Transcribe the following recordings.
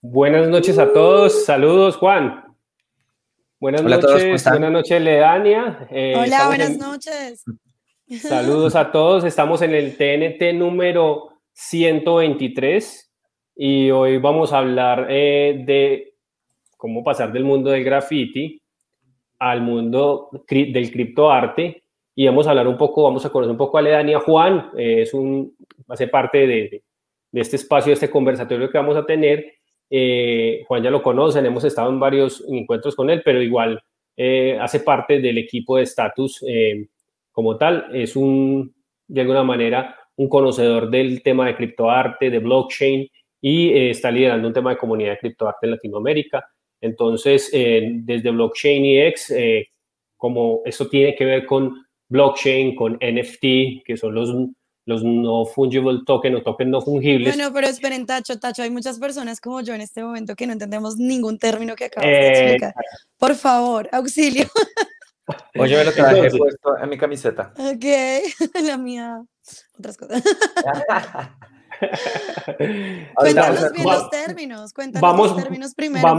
Buenas noches a todos. Saludos, Juan. Buenas noches. Buenas noches, Ledania. Eh, Hola, buenas noches. Saludos a todos. Estamos en el TNT número 123 y hoy vamos a hablar eh, de cómo pasar del mundo del graffiti al mundo del criptoarte y vamos a hablar un poco, vamos a conocer un poco a Ledania. Juan eh, es un, hace parte de de este espacio, de este conversatorio que vamos a tener. Eh, Juan ya lo conocen, hemos estado en varios encuentros con él, pero igual eh, hace parte del equipo de estatus eh, como tal. Es un, de alguna manera, un conocedor del tema de criptoarte, de blockchain y está liderando un tema de comunidad de criptoarte en Latinoamérica. Entonces, desde Blockchain y X, como esto tiene que ver con blockchain, con NFT, que son los los no fungible token o token no fungibles. Bueno, pero esperen, Tacho, Tacho, hay muchas personas como yo en este momento que no entendemos ningún término que acabas de eh, explicar. Por favor, auxilio. Oye, me lo traje puesto en mi camiseta. Ok, la mía, otras cosas. cuéntanos vamos, bien los términos, cuéntanos vamos, los términos primero.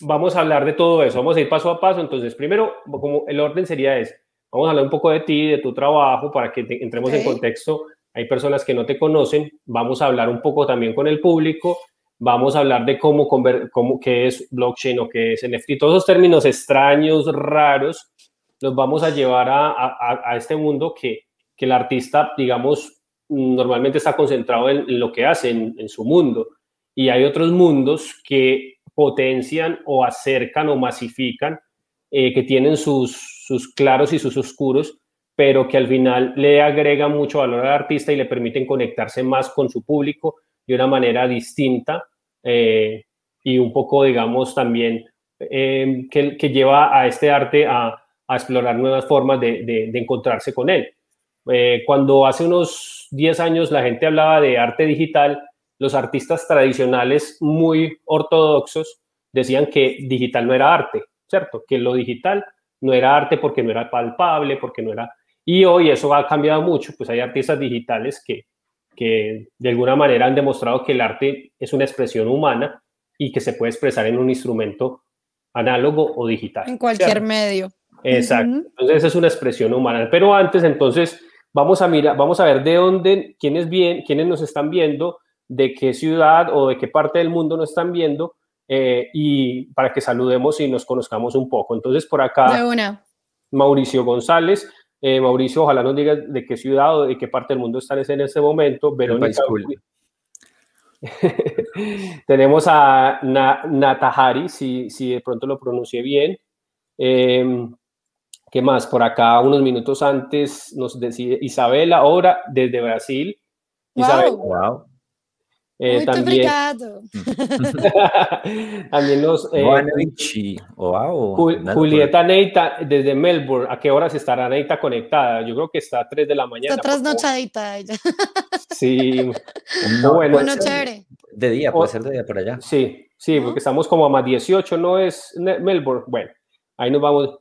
Vamos, a hablar de todo eso, vamos a ir paso a paso. Entonces, primero, como el orden sería es, vamos a hablar un poco de ti, de tu trabajo, para que entremos en contexto hay personas que no te conocen, vamos a hablar un poco también con el público, vamos a hablar de cómo, cómo qué es blockchain o qué es NFT, todos esos términos extraños, raros, los vamos a llevar a, este mundo que, el artista, digamos, normalmente está concentrado en, lo que hace, en, su mundo. Y hay otros mundos que potencian o acercan o masifican, eh, que tienen sus, claros y sus oscuros, pero que al final le agrega mucho valor al artista y le permiten conectarse más con su público de una manera distinta eh, y un poco, digamos, también eh, que, lleva a este arte a, explorar nuevas formas de, encontrarse con él. Eh, cuando hace unos 10 años la gente hablaba de arte digital, los artistas tradicionales muy ortodoxos decían que digital no era arte, ¿cierto? Que lo digital no era arte porque no era palpable, porque no era y hoy eso ha cambiado mucho, pues hay artistas digitales que, de alguna manera han demostrado que el arte es una expresión humana y que se puede expresar en un instrumento análogo o digital. En cualquier medio. Exacto. Entonces es una expresión humana. Pero antes, entonces, vamos a mirar, vamos a ver de dónde, quiénes, bien, quiénes nos están viendo, de qué ciudad o de qué parte del mundo nos están viendo, eh, y para que saludemos y nos conozcamos un poco. Entonces, por acá, Mauricio González, eh, Mauricio, ojalá nos digas de qué ciudad o de qué parte del mundo están en ese momento. Verónica. Tenemos a Natahari, si, de pronto lo pronuncie bien. Em, ¿Qué más? Por acá, unos minutos antes, nos decide Isabela, ahora desde Brasil. Eh, también, eh, Julieta Neita desde Melbourne. ¿A qué horas estará Neita conectada? Yo creo que está a 3 de la mañana. Está trasnochadita ella. Sí. bueno, pues, De día, puede oh, ser de día por allá. Sí, sí, porque estamos como a más 18, ¿no es Melbourne? Bueno, ahí nos vamos.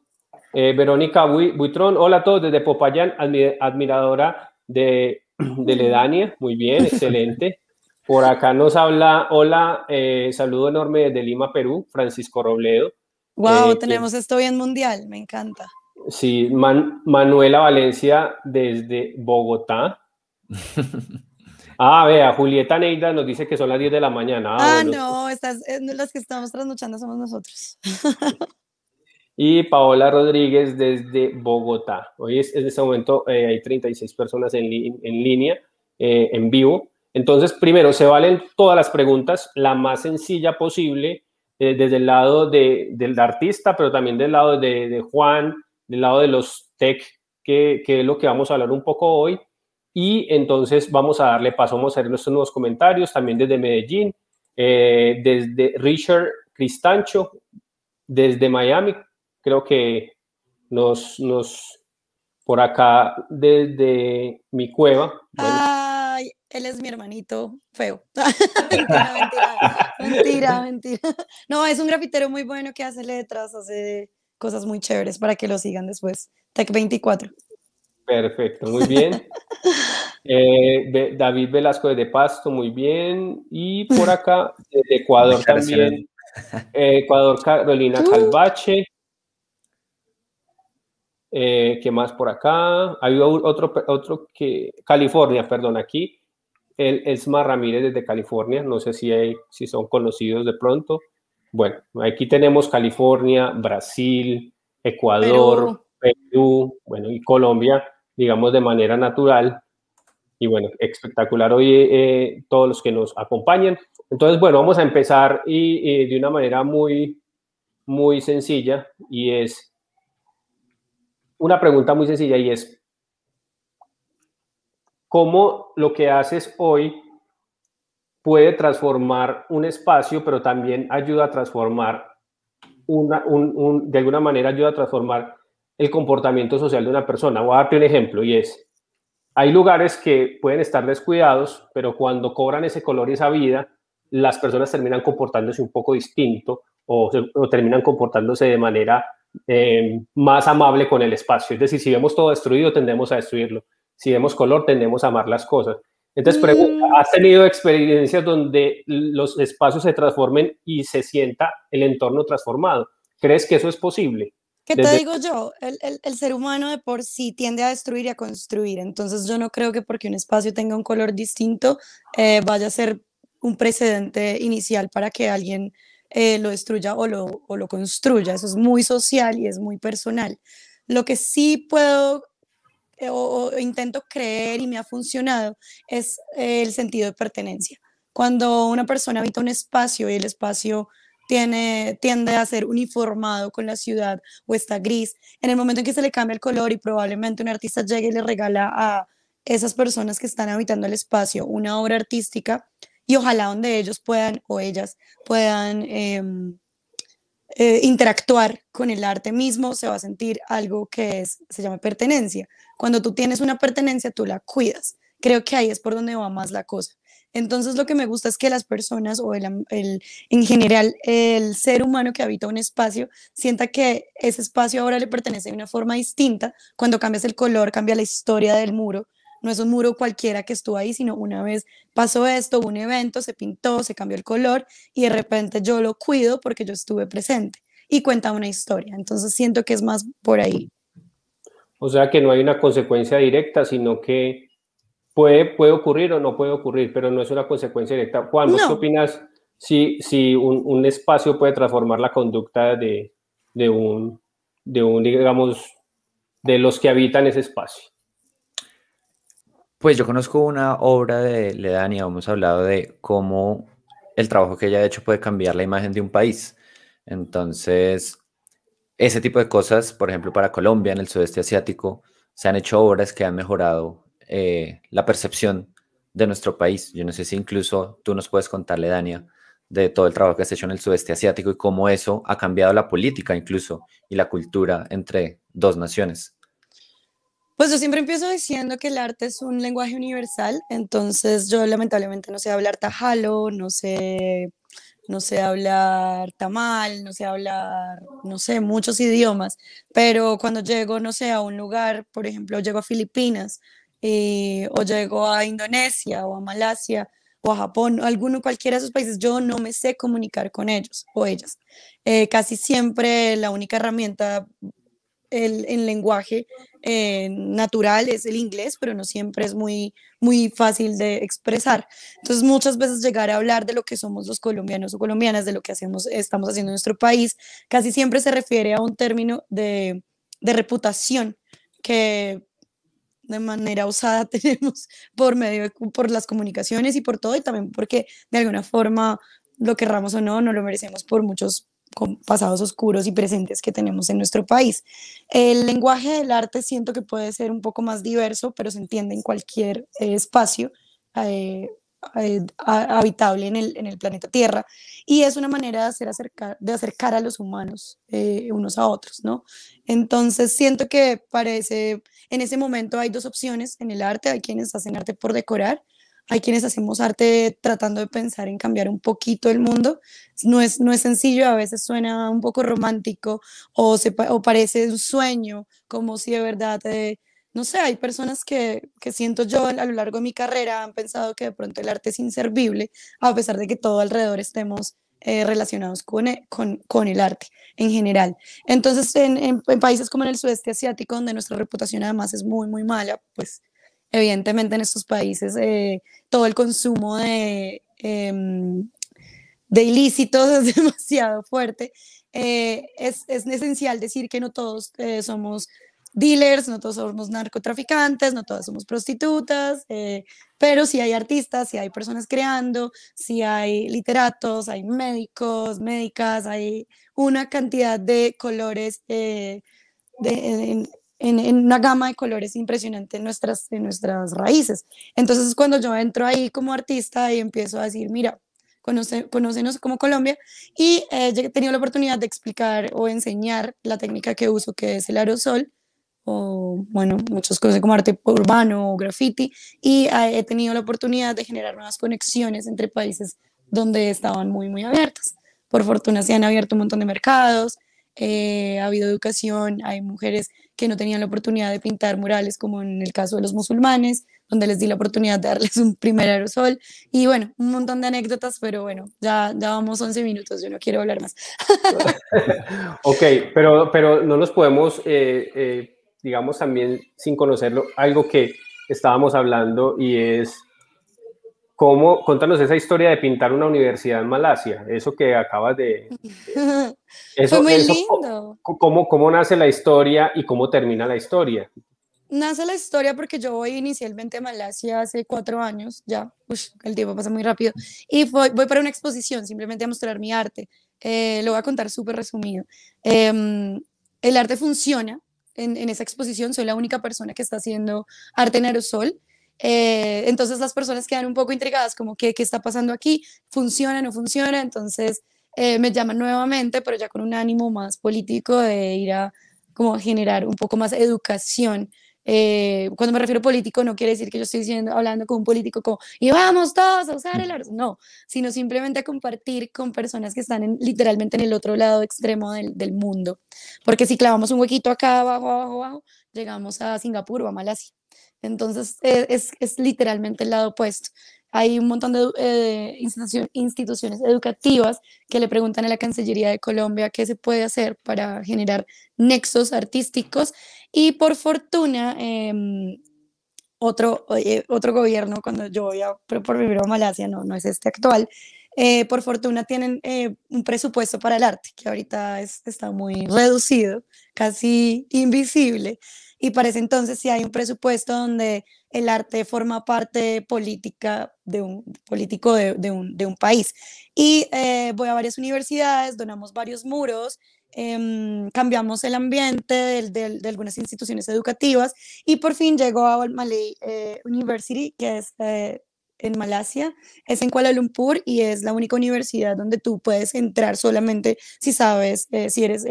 Eh, Verónica Buitrón, hola a todos desde Popayán, admiradora de, de Ledania. Muy bien, excelente. Por acá nos habla, hola, eh, saludo enorme desde Lima, Perú, Francisco Robledo. Wow, eh, tenemos esto bien mundial, me encanta. Sí, Manuela Valencia desde Bogotá. ah, vea, Julieta Neida nos dice que son las 10 de la mañana. Ah, ah no, estas, eh, las que estamos trasnochando somos nosotros. y Paola Rodríguez desde Bogotá. Hoy es, en este momento hay 36 personas en línea, en vivo. Entonces, primero, se valen todas las preguntas, la más sencilla posible, eh, desde el lado de, del artista, pero también del lado de, Juan, del lado de los tech, que, es lo que vamos a hablar un poco hoy. Y entonces vamos a darle paso, vamos a ver nuestros nuevos comentarios, también desde Medellín, eh, desde Richard Cristancho, desde Miami, creo que nos, nos por acá desde mi cueva. Ah, él es mi hermanito feo. mentira, mentira, mentira, No, es un grafitero muy bueno que hace letras, hace cosas muy chéveres para que lo sigan después. Tech 24. Perfecto, muy bien. Eh, David Velasco de Pasto, muy bien. Y por acá, de Ecuador también. Eh, Ecuador, Carolina uh. Calvache. Eh, ¿Qué más por acá? Hay otro, otro que, California, perdón, aquí el Esma Ramírez desde California, no sé si, si son conocidos de pronto. Bueno, aquí tenemos California, Brasil, Ecuador, Perú, bueno, y Colombia, digamos de manera natural. Y bueno, espectacular hoy eh, todos los que nos acompañan. Entonces, bueno, vamos a empezar y de una manera muy, muy sencilla y es una pregunta muy sencilla y es cómo lo que haces hoy puede transformar un espacio, pero también ayuda a transformar, de alguna manera ayuda a transformar el comportamiento social de una persona. Voy a darte un ejemplo y es, hay lugares que pueden estar descuidados, pero cuando cobran ese color y esa vida, las personas terminan comportándose un poco distinto o, terminan comportándose de manera eh, más amable con el espacio. Es decir, si vemos todo destruido, tendemos a destruirlo si vemos color, tendemos a amar las cosas. Entonces, mm. ¿has tenido experiencias donde los espacios se transformen y se sienta el entorno transformado? ¿Crees que eso es posible? ¿Qué te digo yo? El, el, ser humano de por sí tiende a destruir y a construir. Entonces, yo no creo que porque un espacio tenga un color distinto eh, vaya a ser un precedente inicial para que alguien eh, lo destruya o lo, o lo construya. Eso es muy social y es muy personal. Lo que sí puedo eh, o, intento creer y me ha funcionado es eh, el sentido de pertenencia. Cuando una persona habita un espacio y el espacio tiene, tiende a ser uniformado con la ciudad o está gris, en el momento en que se le cambia el color y probablemente un artista llegue y le regala a esas personas que están habitando el espacio una obra artística y ojalá donde ellos puedan o ellas puedan... Em, eh, interactuar con el arte mismo, se va a sentir algo que es, se llama pertenencia. Cuando tú tienes una pertenencia, tú la cuidas. Creo que ahí es por donde va más la cosa. Entonces lo que me gusta es que las personas o en general el ser humano que habita un espacio sienta que ese espacio ahora le pertenece de una forma distinta. Cuando cambias el color, cambia la historia del muro, no es un muro cualquiera que estuvo ahí, sino una vez pasó esto, un evento, se pintó, se cambió el color y de repente yo lo cuido porque yo estuve presente y cuenta una historia. Entonces siento que es más por ahí. O sea que no hay una consecuencia directa, sino que puede, puede ocurrir o no puede ocurrir, pero no es una consecuencia directa. Juan, tú opinas si, si un, espacio puede transformar la conducta de, de, un, de un, digamos, de los que habitan ese espacio? Pues yo conozco una obra de Ledania, hemos hablado de cómo el trabajo que ella ha hecho puede cambiar la imagen de un país. Entonces, ese tipo de cosas, por ejemplo, para Colombia, en el sudeste asiático, se han hecho obras que han mejorado eh, la percepción de nuestro país. Yo no sé si incluso tú nos puedes contar, Ledania, de todo el trabajo que has hecho en el sudeste asiático y cómo eso ha cambiado la política incluso y la cultura entre dos naciones. Pues yo siempre empiezo diciendo que el arte es un lenguaje universal, entonces yo lamentablemente no sé hablar tajalo, no sé, no sé hablar tamal, no sé hablar, no sé, muchos idiomas, pero cuando llego, no sé, a un lugar, por ejemplo, llego a Filipinas eh, o llego a Indonesia o a Malasia, o a Japón, alguno, cualquiera de esos países, yo no me sé comunicar con ellos o ellas. Eh, casi siempre la única herramienta el, lenguaje eh, natural es el inglés, pero no siempre es muy, muy fácil de expresar. Entonces, muchas veces llegar a hablar de lo que somos los colombianos o colombianas, de lo que hacemos, estamos haciendo en nuestro país, casi siempre se refiere a un término de, reputación que de manera usada tenemos por medio por las comunicaciones y por todo y también porque de alguna forma lo querramos o no, no lo merecemos por muchos con pasados oscuros y presentes que tenemos en nuestro país. El lenguaje del arte siento que puede ser un poco más diverso, pero se entiende en cualquier eh, espacio eh, eh, habitable en el, planeta Tierra y es una manera de, acercar, de acercar a los humanos unos a otros, ¿no? Entonces siento que parece, en ese momento hay dos opciones en el arte, hay quienes hacen arte por decorar hay quienes hacemos arte tratando de pensar en cambiar un poquito el mundo. No es, no es sencillo, a veces suena un poco romántico o, se, o parece un sueño, como si de verdad... Eh, no sé, hay personas que, que, siento yo a lo largo de mi carrera han pensado que de pronto el arte es inservible, a pesar de que todo alrededor estemos eh, relacionados con, e, con, con, el arte en general. Entonces, en, en, países como en el sudeste asiático, donde nuestra reputación además es muy, muy mala, pues evidentemente en estos países eh, todo el consumo de, em, ilícitos es demasiado fuerte. Eh, es, esencial decir que no todos eh, somos dealers, no todos somos narcotraficantes, no todas somos prostitutas, pero sí hay artistas, sí hay personas creando, sí hay literatos, hay médicos, médicas, hay una cantidad de colores de, en, una gama de colores impresionante en nuestras, en nuestras raíces. Entonces cuando yo entro ahí como artista y empiezo a decir, mira, conoce, conócenos como Colombia y eh, he tenido la oportunidad de explicar o enseñar la técnica que uso, que es el aerosol, o bueno, muchas cosas como arte urbano o graffiti, y eh, he tenido la oportunidad de generar nuevas conexiones entre países donde estaban muy, muy abiertas, Por fortuna se han abierto un montón de mercados, eh, ha habido educación, hay mujeres que no tenían la oportunidad de pintar murales, como en el caso de los musulmanes, donde les di la oportunidad de darles un primer aerosol. Y bueno, un montón de anécdotas, pero bueno, ya, dábamos vamos 11 minutos, yo no quiero hablar más. ok, pero, pero no nos podemos, eh, eh, digamos, también sin conocerlo, algo que estábamos hablando y es ¿Cómo, contanos esa historia de pintar una universidad en Malasia, eso que acabas de... eso, Fue muy lindo. Cómo, ¿Cómo nace la historia y cómo termina la historia? Nace la historia porque yo voy inicialmente a Malasia hace cuatro años, ya, el tiempo pasa muy rápido, y voy, para una exposición simplemente a mostrar mi arte. Eh, lo voy a contar súper resumido. Em, el arte funciona en, en, esa exposición, soy la única persona que está haciendo arte en aerosol eh, entonces las personas quedan un poco intrigadas, como qué qué está pasando aquí, funciona, no funciona, entonces eh, me llaman nuevamente, pero ya con un ánimo más político de ir a como generar un poco más educación. Eh, cuando me refiero político no quiere decir que yo estoy diciendo, hablando con un político como, y vamos todos a usar el arroz, no, sino simplemente a compartir con personas que están literalmente en el otro lado extremo del, del mundo. Porque si clavamos un huequito acá, abajo, abajo, abajo, llegamos a Singapur o a Malasia. Entonces, eh, es, es, literalmente el lado opuesto. Hay un montón de eh, instituciones, educativas que le preguntan a la Cancillería de Colombia qué se puede hacer para generar nexos artísticos y por fortuna em, otro, eh, otro gobierno, cuando yo voy a, por vivir a Malasia, no, no es este actual, por fortuna tienen un presupuesto para el arte, que ahorita está muy reducido, casi invisible. Y para ese entonces si hay un presupuesto donde el arte forma parte política de un, político de, un, país. Y eh, voy a varias universidades, donamos varios muros, em, cambiamos el ambiente de, algunas instituciones educativas y por fin llegó a Malay eh, University, que es eh, en Malasia, es en Kuala Lumpur y es la única universidad donde tú puedes entrar solamente si sabes, si eres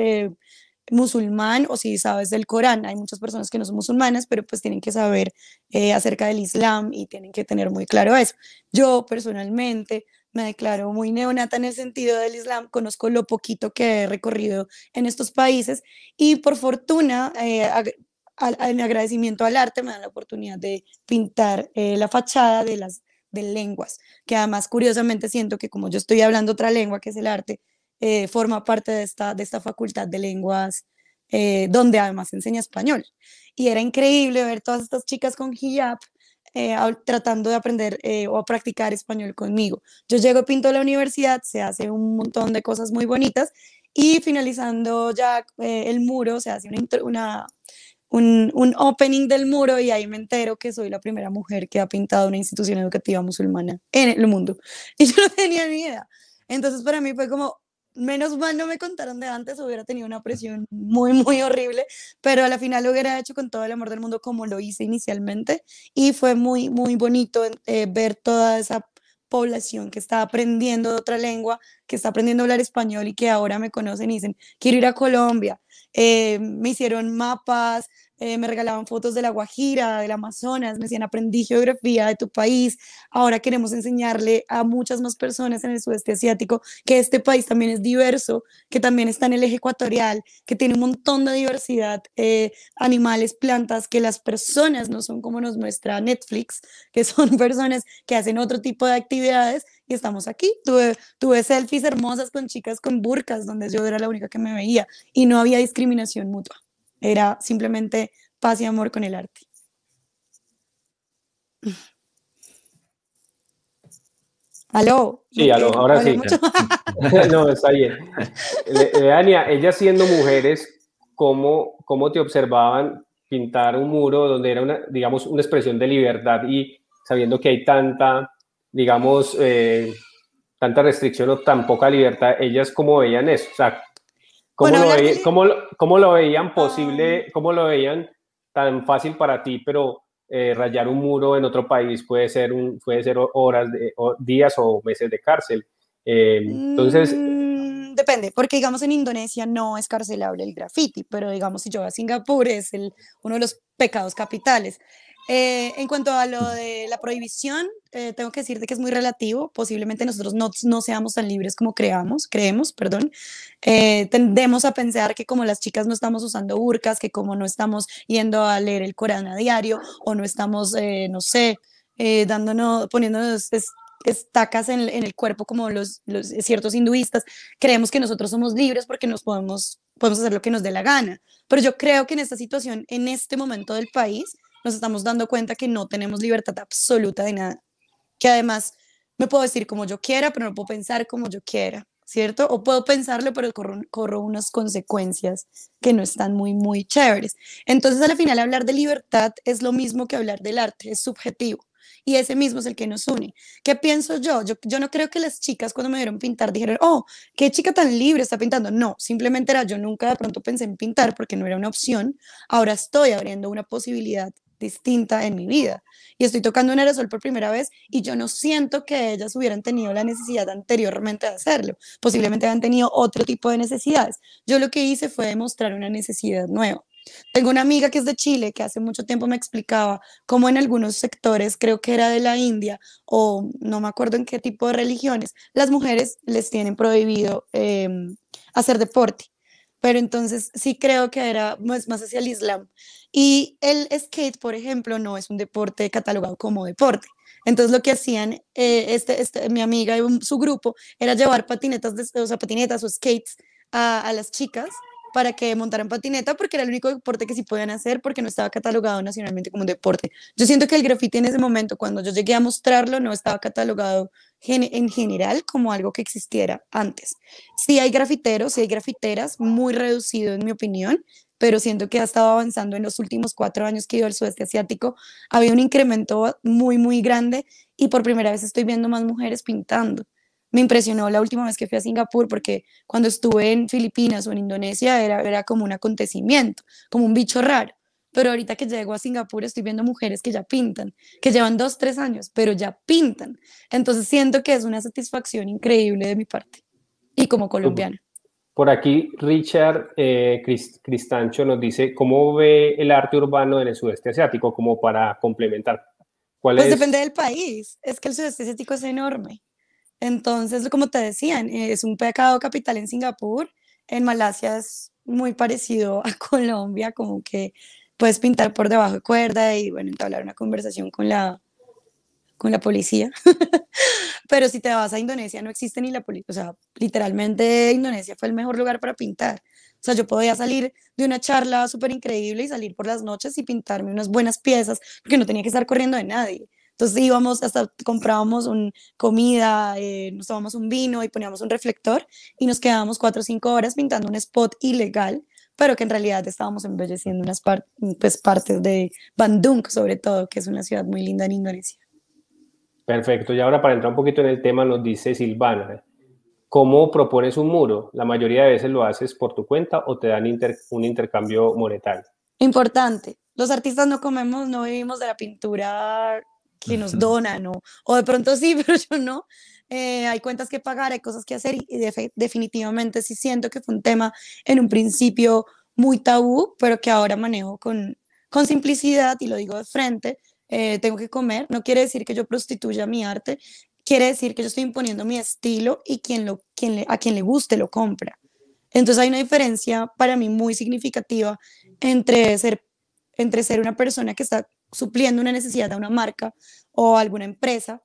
musulmán o si sabes del Corán. Hay muchas personas que no son musulmanas, pero pues tienen que saber eh, acerca del Islam y tienen que tener muy claro eso. Yo personalmente me declaro muy neonata en el sentido del Islam, conozco lo poquito que he recorrido en estos países y por fortuna, eh, en agradecimiento al arte, me dan la oportunidad de pintar eh, la fachada de las de lenguas, que además curiosamente siento que como yo estoy hablando otra lengua, que es el arte, eh, forma parte de esta, de esta facultad de lenguas, eh, donde además enseña español. Y era increíble ver todas estas chicas con hijab eh, tratando de aprender o practicar español conmigo. Yo llego, pinto a la universidad, se hace un montón de cosas muy bonitas y finalizando ya el muro, se hace una, una un, un, opening del muro y ahí me entero que soy la primera mujer que ha pintado una institución educativa musulmana en el mundo. Y yo no tenía ni idea. Entonces para mí fue como, menos mal no me contaron de antes, hubiera tenido una presión muy, muy horrible, pero a la final lo hubiera hecho con todo el amor del mundo como lo hice inicialmente y fue muy, muy bonito eh, ver toda esa población que está aprendiendo otra lengua, que está aprendiendo a hablar español y que ahora me conocen y dicen, quiero ir a Colombia. Eh, me hicieron mapas, eh, me regalaban fotos de la Guajira, del Amazonas, me decían aprendí geografía de tu país, ahora queremos enseñarle a muchas más personas en el sudeste asiático que este país también es diverso, que también está en el eje ecuatorial, que tiene un montón de diversidad, eh, animales, plantas, que las personas no son como nos muestra Netflix, que son personas que hacen otro tipo de actividades y estamos aquí. Tuve, tuve selfies hermosas con chicas con burcas, donde yo era la única que me veía y no había discriminación mutua. Era simplemente paz y amor con el arte. Aló. Sí, aló, ahora sí. no, está bien. Eh, Dania, ellas siendo mujeres, ¿cómo, ¿cómo te observaban pintar un muro donde era una, digamos, una expresión de libertad y sabiendo que hay tanta, digamos, eh, tanta restricción o tan poca libertad, ellas cómo veían eso? O ¿Cómo, lo veían ah. posible, cómo lo veían tan fácil para ti, pero eh, rayar un muro en otro país puede ser, un, puede ser horas, o días o meses de cárcel? Eh, entonces... Mm, depende, porque digamos en Indonesia no es carcelable el graffiti, pero digamos si yo voy a Singapur es el, uno de los pecados capitales. Eh, en cuanto a lo de la prohibición, eh, tengo que decirte que es muy relativo. Posiblemente nosotros no, no seamos tan libres como creamos, creemos, perdón. Eh, tendemos a pensar que como las chicas no estamos usando burcas, que como no estamos yendo a leer el Corán a diario o no estamos, no sé, dándonos, poniéndonos estacas en, el cuerpo como los, los ciertos hinduistas, creemos que nosotros somos libres porque nos podemos, podemos hacer lo que nos dé la gana. Pero yo creo que en esta situación, en este momento del país, nos estamos dando cuenta que no tenemos libertad absoluta de nada, que además me puedo decir como yo quiera, pero no puedo pensar como yo quiera, ¿cierto? O puedo pensarlo, pero corro, unas consecuencias que no están muy, muy chéveres. Entonces, al final, hablar de libertad es lo mismo que hablar del arte, es subjetivo. Y ese mismo es el que nos une. ¿Qué pienso yo? yo? Yo no creo que las chicas cuando me vieron pintar dijeron, oh, qué chica tan libre está pintando. No, simplemente era yo nunca de pronto pensé en pintar porque no era una opción. Ahora estoy abriendo una posibilidad distinta en mi vida. Y estoy tocando un aerosol por primera vez y yo no siento que ellas hubieran tenido la necesidad anteriormente de hacerlo. Posiblemente habían tenido otro tipo de necesidades. Yo lo que hice fue demostrar una necesidad nueva. Tengo una amiga que es de Chile que hace mucho tiempo me explicaba cómo en algunos sectores, creo que era de la India o no me acuerdo en qué tipo de religiones, las mujeres les tienen prohibido em, hacer deporte pero entonces sí creo que era más, más hacia el Islam. Y el skate, por ejemplo, no es un deporte catalogado como deporte. Entonces lo que hacían eh, este, este, mi amiga y su grupo era llevar patinetas, o sea, patinetas o skates a, las chicas para que montaran patineta porque era el único deporte que sí podían hacer porque no estaba catalogado nacionalmente como un deporte. Yo siento que el graffiti en ese momento, cuando yo llegué a mostrarlo, no estaba catalogado en general como algo que existiera antes. Sí hay grafiteros, sí hay grafiteras, muy reducido en mi opinión, pero siento que ha estado avanzando en los últimos cuatro años que he ido al sudeste asiático. Había un incremento muy, muy grande y por primera vez estoy viendo más mujeres pintando. Me impresionó la última vez que fui a Singapur porque cuando estuve en Filipinas o en Indonesia era, era como un acontecimiento, como un bicho raro pero ahorita que llego a Singapur estoy viendo mujeres que ya pintan, que llevan dos, tres años, pero ya pintan. Entonces siento que es una satisfacción increíble de mi parte y como colombiana. Por aquí Richard eh, Cristancho nos dice, ¿cómo ve el arte urbano en el sudeste asiático como para complementar? ¿Cuál pues depende del país, es que el sudeste asiático es enorme. Entonces, como te decían, es un pecado capital en Singapur, en Malasia es muy parecido a Colombia, como que puedes pintar por debajo de cuerda y bueno, entablar una conversación con la, con la policía. Pero si te vas a Indonesia no existe ni la policía, o sea, literalmente Indonesia fue el mejor lugar para pintar. O sea, yo podía salir de una charla súper increíble y salir por las noches y pintarme unas buenas piezas, porque no tenía que estar corriendo de nadie. Entonces íbamos, hasta comprábamos un, comida, eh, nos tomábamos un vino y poníamos un reflector y nos quedábamos cuatro o cinco horas pintando un spot ilegal pero que en realidad estábamos embelleciendo unas pues, partes de Bandung, sobre todo, que es una ciudad muy linda en Indonesia. Perfecto, y ahora para entrar un poquito en el tema, nos dice Silvana, ¿cómo propones un muro? La mayoría de veces lo haces por tu cuenta o te dan un intercambio monetario. Importante, los artistas no comemos, no vivimos de la pintura que nos donan, o de pronto sí, pero yo no. Eh, hay cuentas que pagar, hay cosas que hacer y, definitivamente sí siento que fue un tema en un principio muy tabú, pero que ahora manejo con, simplicidad y lo digo de frente. Eh, tengo que comer, no quiere decir que yo prostituya mi arte, quiere decir que yo estoy imponiendo mi estilo y a quien le guste lo compra. Entonces hay una diferencia para mí muy significativa entre ser, entre ser una persona que está supliendo una necesidad de una marca o alguna empresa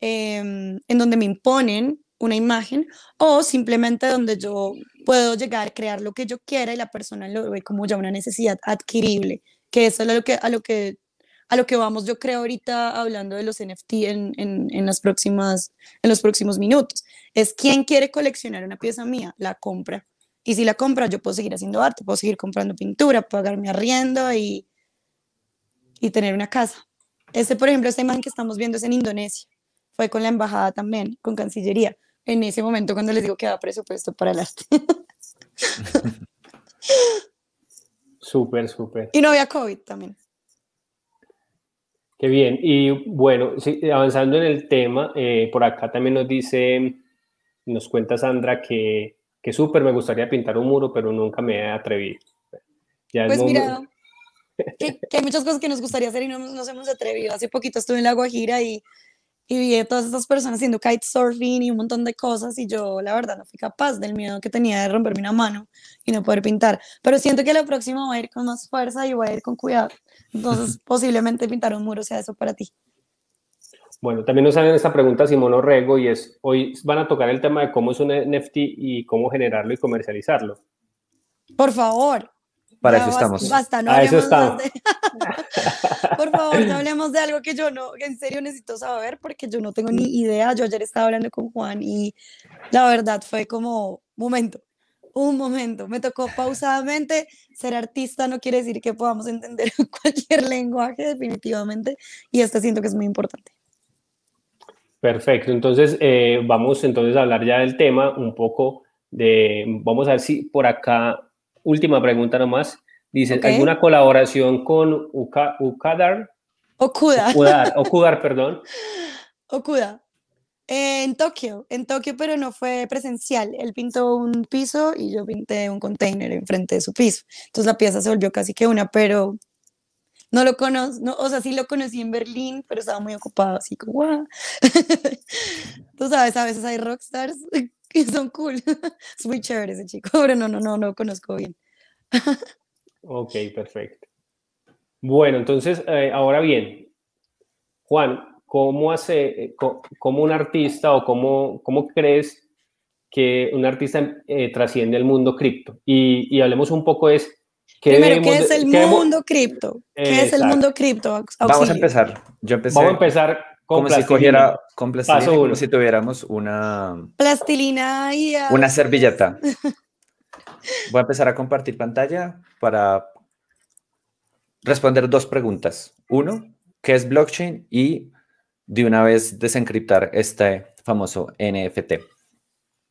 Em, en donde me imponen una imagen o simplemente donde yo puedo llegar a crear lo que yo quiera y la persona lo ve como ya una necesidad adquirible, que eso es a lo que, a lo que, a lo que vamos yo creo ahorita hablando de los NFT en, en, en las próximas, en los próximos minutos. Es quien quiere coleccionar una pieza mía, la compra. Y si la compra, yo puedo seguir haciendo arte, puedo seguir comprando pintura, pagar mi arriendo y, y tener una casa. Este, por ejemplo, esta imagen que estamos viendo es en Indonesia fue con la embajada también, con Cancillería, en ese momento cuando les digo que da presupuesto para el arte. súper, súper. Y no había COVID también. Qué bien. Y bueno, avanzando en el tema, eh, por acá también nos dice, nos cuenta Sandra que, que súper me gustaría pintar un muro, pero nunca me he atrevido. Ya pues mira, que, hay muchas cosas que nos gustaría hacer y no nos hemos atrevido. Hace poquito estuve en La Guajira y y vi a todas estas personas haciendo kitesurfing y un montón de cosas y yo la verdad no fui capaz del miedo que tenía de romperme una mano y no poder pintar. Pero siento que la próxima voy a ir con más fuerza y voy a ir con cuidado. Entonces posiblemente pintar un muro sea eso para ti. Bueno, también nos salen esta pregunta Simón Orego y es, hoy van a tocar el tema de cómo es un NFT y cómo generarlo y comercializarlo. Por favor, para eso estamos. Basta, no a De... Por favor, no hablemos de algo que yo no, en serio necesito saber, porque yo no tengo ni idea. Yo ayer estaba hablando con Juan y la verdad fue como, momento, un momento, me tocó pausadamente. Ser artista no quiere decir que podamos entender cualquier lenguaje, definitivamente, y esto siento que es muy importante. Perfecto, entonces eh, vamos entonces a hablar ya del tema un poco de, vamos a ver si por acá última pregunta nomás. Dice, ¿alguna colaboración con Uka, Ukadar? Okuda. Okudar, Okudar, perdón. Okuda. Eh, en Tokio, en Tokio, pero no fue presencial. Él pintó un piso y yo pinté un container enfrente de su piso. Entonces la pieza se volvió casi que una, pero no lo conozco, o sea, sí lo conocí en Berlín, pero estaba muy ocupado, así como, wow. Tú sabes, a veces hay rockstars que son cool. es muy chévere ese chico, pero no, no, no, no conozco bien. ok, perfecto. Bueno, entonces, eh, ahora bien, Juan, ¿cómo hace, eh, cómo un artista o cómo, cómo crees que un artista eh, trasciende el mundo cripto. Y, y, hablemos un poco es... ¿qué Primero, ¿qué es el mundo cripto? ¿Qué es el mundo cripto? Vamos a empezar. Yo empecé... Vamos a empezar como si cogiera con si tuviéramos una plastilina y una servilleta. Voy a empezar a compartir pantalla para responder dos preguntas. Uno, ¿qué es blockchain? Y de una vez desencriptar este famoso NFT.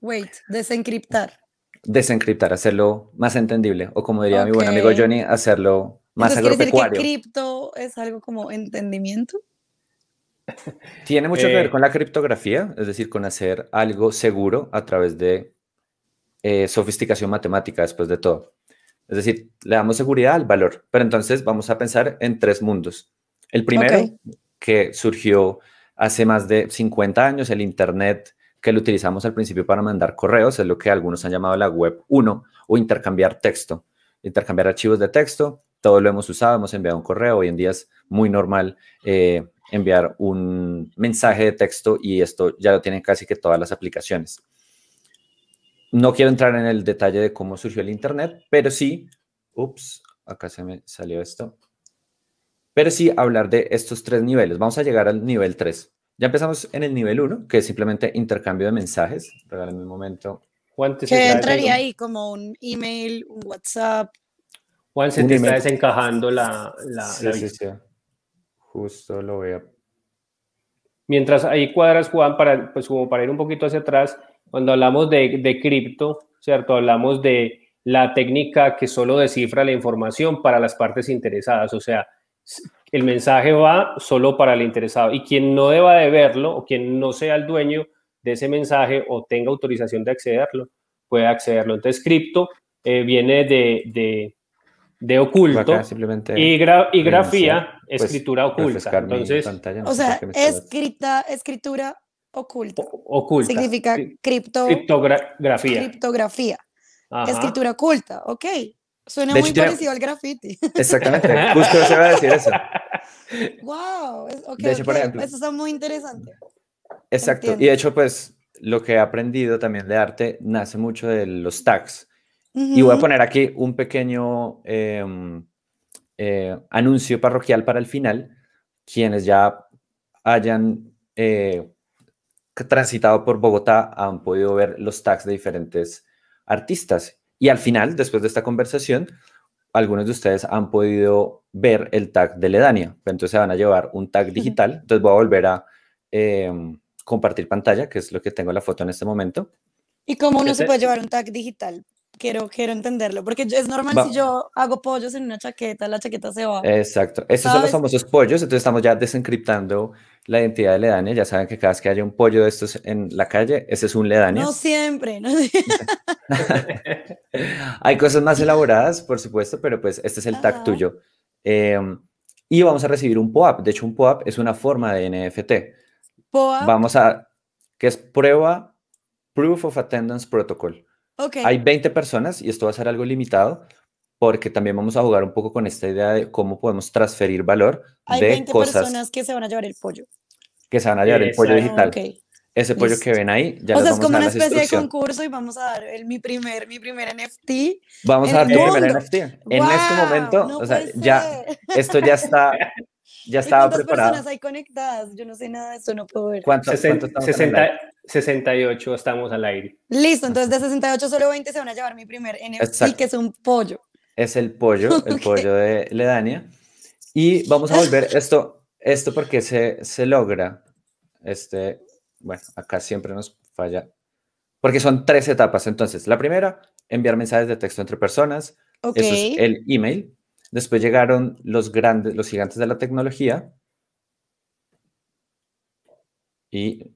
Wait, desencriptar. Desencriptar, hacerlo más entendible, o como diría mi buen amigo Johnny, hacerlo más Entonces, agropecuario. Decir que cripto es algo como entendimiento? Tiene mucho que ver eh, con la criptografía, es decir, con hacer algo seguro a través de eh, sofisticación matemática después de todo. Es decir, le damos seguridad al valor, pero entonces vamos a pensar en tres mundos. El primero, que surgió hace más de 50 años, el Internet, que lo utilizamos al principio para mandar correos, es lo que algunos han llamado la Web 1 o intercambiar texto, intercambiar archivos de texto. Todo lo hemos usado, hemos enviado un correo. Hoy en día es muy normal eh, enviar un mensaje de texto y esto ya lo tienen casi que todas las aplicaciones. No quiero entrar en el detalle de cómo surgió el Internet, pero sí, ups, acá se me salió esto, pero sí hablar de estos tres niveles. Vamos a llegar al nivel 3. Ya empezamos en el nivel 1, que es simplemente intercambio de mensajes. en un momento. ¿Qué entraría ahí como un email, un WhatsApp. Juan se te está desencajando la, la, Justo lo veo Mientras ahí cuadras, Juan, para, pues como para ir un poquito hacia atrás, cuando hablamos de, de cripto, ¿cierto? Hablamos de la técnica que solo descifra la información para las partes interesadas, o sea, el mensaje va solo para el interesado y quien no deba de verlo o quien no sea el dueño de ese mensaje o tenga autorización de accederlo, puede accederlo. Entonces, cripto eh, viene de, de, de oculto y, grafía, pues, escritura oculta. Entonces, o sea, escrita, escritura oculta. oculta. Significa cripto criptografía. Criptografía. Escritura oculta, ok. Suena muy parecido al graffiti. Exactamente, justo se va a decir eso. Wow, eso está muy interesante. Exacto, y de hecho, pues lo que he aprendido también de arte nace mucho de los tags y voy a poner aquí un pequeño em, eh, anuncio parroquial para el final. Quienes ya hayan eh, transitado por Bogotá han podido ver los tags de diferentes artistas. Y al final, después de esta conversación, algunos de ustedes han podido ver el tag de Ledania. Entonces se van a llevar un tag digital. Entonces voy a volver a em, compartir pantalla, que es lo que tengo en la foto en este momento. ¿Y cómo uno se puede llevar un tag digital? quiero, entenderlo, porque es normal si yo hago pollos en una chaqueta, la chaqueta se va. Exacto, estos son los famosos pollos, entonces estamos ya desencriptando la identidad de ledaña, ya saben que cada vez que haya un pollo de estos en la calle, ese es un Ledania No siempre, no Hay cosas más elaboradas, por supuesto, pero pues este es el tag tuyo. Em, y vamos a recibir un POAP, de hecho un POAP es una forma de NFT. Vamos a, que es prueba, Proof of Attendance Protocol. Hay 20 personas y esto va a ser algo limitado porque también vamos a jugar un poco con esta idea de cómo podemos transferir valor Hay de 20 cosas. personas que se van a llevar el pollo. Que se van a llevar el pollo digital. Ese pollo que ven ahí, ya O sea, es como una especie de concurso y vamos a dar mi, primer, mi primera NFT. Vamos a dar tu primer NFT. en este momento, o sea, ya, esto ya está ya estaba ¿Cuántas preparado. personas hay conectadas? Yo no sé nada de esto, no puedo ver. ¿Cuántos 60, 68 estamos al aire. Listo, entonces de 68 solo 20 se van a llevar mi primer NFT, que es un pollo. Es el pollo, el pollo de Ledania. Y vamos a volver esto, esto porque se, se logra. Este, bueno, acá siempre nos falla. Porque son tres etapas. Entonces, la primera, enviar mensajes de texto entre personas. Eso es el email. Después llegaron los grandes, los gigantes de la tecnología. Y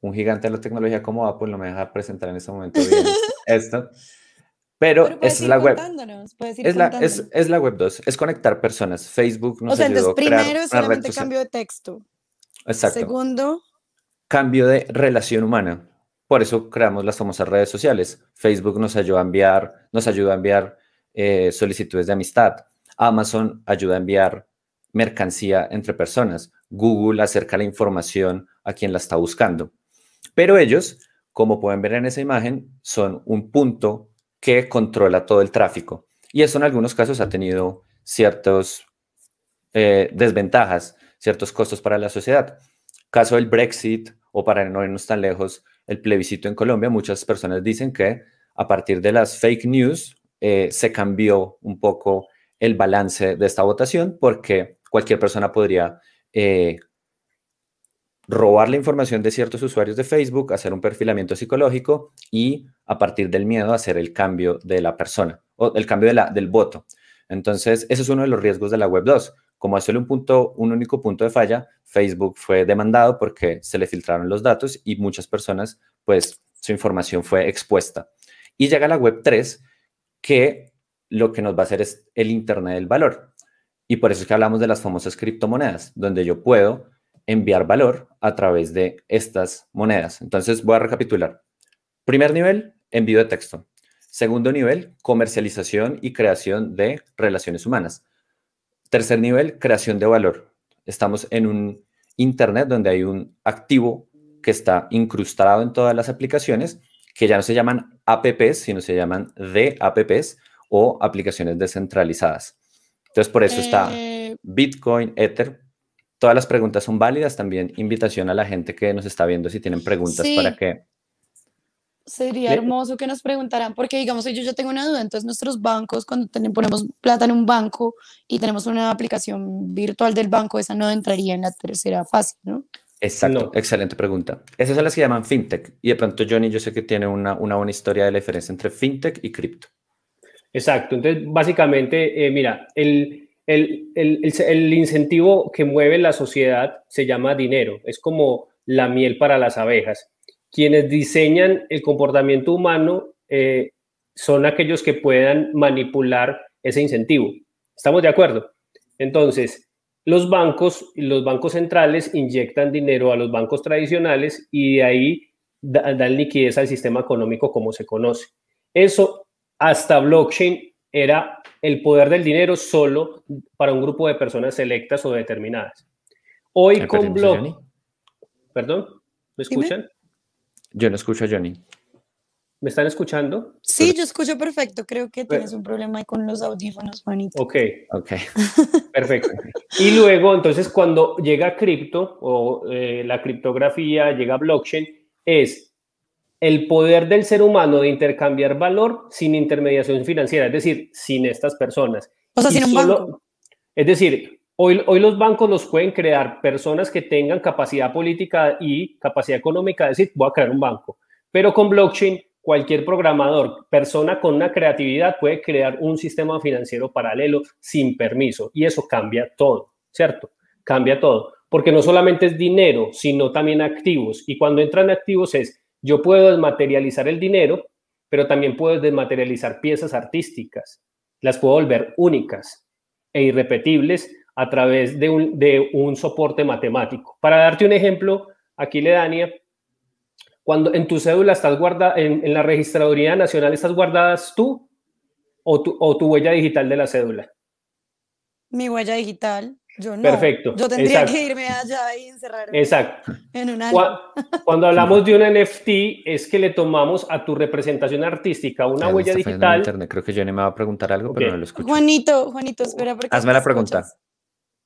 un gigante de la tecnología como Apple no me deja presentar en este momento bien esto. Pero, es la web. Es la, web 2, es conectar personas. Facebook nos O sea, primero es solamente cambio de texto. Exacto. Segundo. Cambio de relación humana. Por eso creamos las famosas redes sociales. Facebook nos ayudó a enviar, nos ayuda a enviar eh, solicitudes de amistad. Amazon ayuda a enviar mercancía entre personas. Google acerca la información a quien la está buscando. Pero ellos, como pueden ver en esa imagen, son un punto que controla todo el tráfico. Y eso en algunos casos ha tenido ciertas eh, desventajas, ciertos costos para la sociedad. Caso del Brexit o para no irnos tan lejos, el plebiscito en Colombia, muchas personas dicen que a partir de las fake news eh, se cambió un poco el balance de esta votación porque cualquier persona podría eh, robar la información de ciertos usuarios de Facebook, hacer un perfilamiento psicológico y a partir del miedo hacer el cambio de la persona o el cambio del voto. Entonces, ese es uno de los riesgos de la Web 2. Como es solo un, punto, un único punto de falla, Facebook fue demandado porque se le filtraron los datos y muchas personas, pues, su información fue expuesta. Y llega la Web 3, que lo que nos va a hacer es el Internet del Valor. Y por eso es que hablamos de las famosas criptomonedas, donde yo puedo enviar valor a través de estas monedas. Entonces voy a recapitular. Primer nivel, envío de texto. Segundo nivel, comercialización y creación de relaciones humanas. Tercer nivel, creación de valor. Estamos en un Internet donde hay un activo que está incrustado en todas las aplicaciones, que ya no se llaman apps, sino se llaman DApps, o aplicaciones descentralizadas. Entonces, por eso está eh. Bitcoin, Ether. Todas las preguntas son válidas. También invitación a la gente que nos está viendo si tienen preguntas para que Sería hermoso que nos preguntaran, porque digamos, yo ya tengo una duda, entonces nuestros bancos, cuando tenemos, ponemos plata en un banco y tenemos una aplicación virtual del banco, esa no entraría en la tercera fase, ¿no? Exacto, excelente pregunta. Esas son las que llaman fintech. Y de pronto, Johnny, yo sé que tiene una, una buena historia de la diferencia entre fintech y cripto. Exacto. Entonces, básicamente, eh, mira, el, el, incentivo que mueve la sociedad se llama dinero. Es como la miel para las abejas. Quienes diseñan el comportamiento humano eh, son aquellos que puedan manipular ese incentivo. ¿Estamos de acuerdo? Entonces, los bancos, los bancos centrales inyectan dinero a los bancos tradicionales y de ahí dan liquidez al sistema económico como se conoce. Eso hasta blockchain era el poder del dinero solo para un grupo de personas selectas o determinadas. Hoy con blockchain... ¿Perdón? ¿Me escuchan? Yo no escucho a Johnny. ¿Me están escuchando? Sí, yo escucho perfecto. Creo que tienes un problema con los audífonos, Juanito. Ok, ok. perfecto. Y luego, entonces, cuando llega cripto o eh, la criptografía, llega blockchain, es el poder del ser humano de intercambiar valor sin intermediación financiera, es decir, sin estas personas. O sea, sin banco. Es decir, hoy, hoy los bancos los pueden crear personas que tengan capacidad política y capacidad económica es decir, voy a crear un banco. Pero con blockchain, cualquier programador, persona con una creatividad puede crear un sistema financiero paralelo sin permiso. Y eso cambia todo, ¿cierto? Cambia todo. Porque no solamente es dinero, sino también activos. Y cuando entran activos es yo puedo desmaterializar el dinero, pero también puedo desmaterializar piezas artísticas. Las puedo volver únicas e irrepetibles a través de un, soporte matemático. Para darte un ejemplo, aquí le Dania, cuando en tu cédula estás guardada, en, la registraduría nacional estás guardadas tú o tu huella digital de la cédula. Mi huella digital. Yo no. Perfecto. Yo tendría que irme allá y encerrarme. Exacto. cuando, hablamos de un NFT, es que le tomamos a tu representación artística una huella este digital. Internet. Creo que Jenny me va a preguntar algo, pero no lo escucho. Juanito, Juanito, espera. Porque Hazme la pregunta.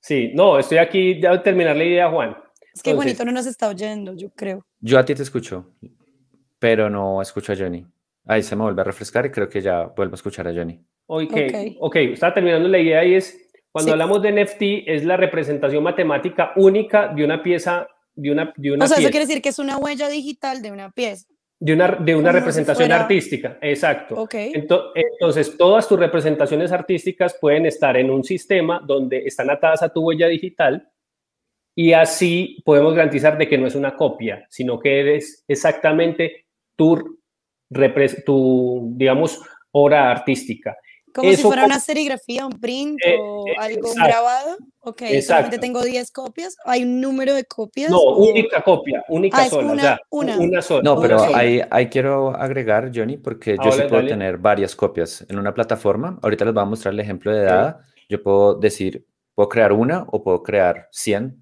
Sí, no, estoy aquí ya a terminar la idea, Juan. Es que Juanito no nos está oyendo, yo creo. Yo a ti te escucho, pero no escucho a Johnny. Ahí se me vuelve a refrescar y creo que ya vuelvo a escuchar a Johnny. Okay. ok, ok, estaba terminando la idea y es cuando hablamos de NFT es la representación matemática única de una pieza, de una, de una O sea, eso quiere decir que es una huella digital de una pieza. De una, de una representación artística, exacto. Entonces, todas tus representaciones artísticas pueden estar en un sistema donde están atadas a tu huella digital y así podemos garantizar de que no es una copia, sino que eres exactamente tu, tu digamos, obra artística. Como si fuera una serigrafía, un print eh, o eh, algo grabado. Ok, solamente tengo 10 copias. ¿Hay un número de copias? No, única copia, única ah, sola. Una, una. sola. No, pero ahí, quiero agregar, Johnny, porque yo sí puedo tener varias copias en una plataforma. Ahorita les voy a mostrar el ejemplo de Dada. Yo puedo decir, puedo crear una o puedo crear 100.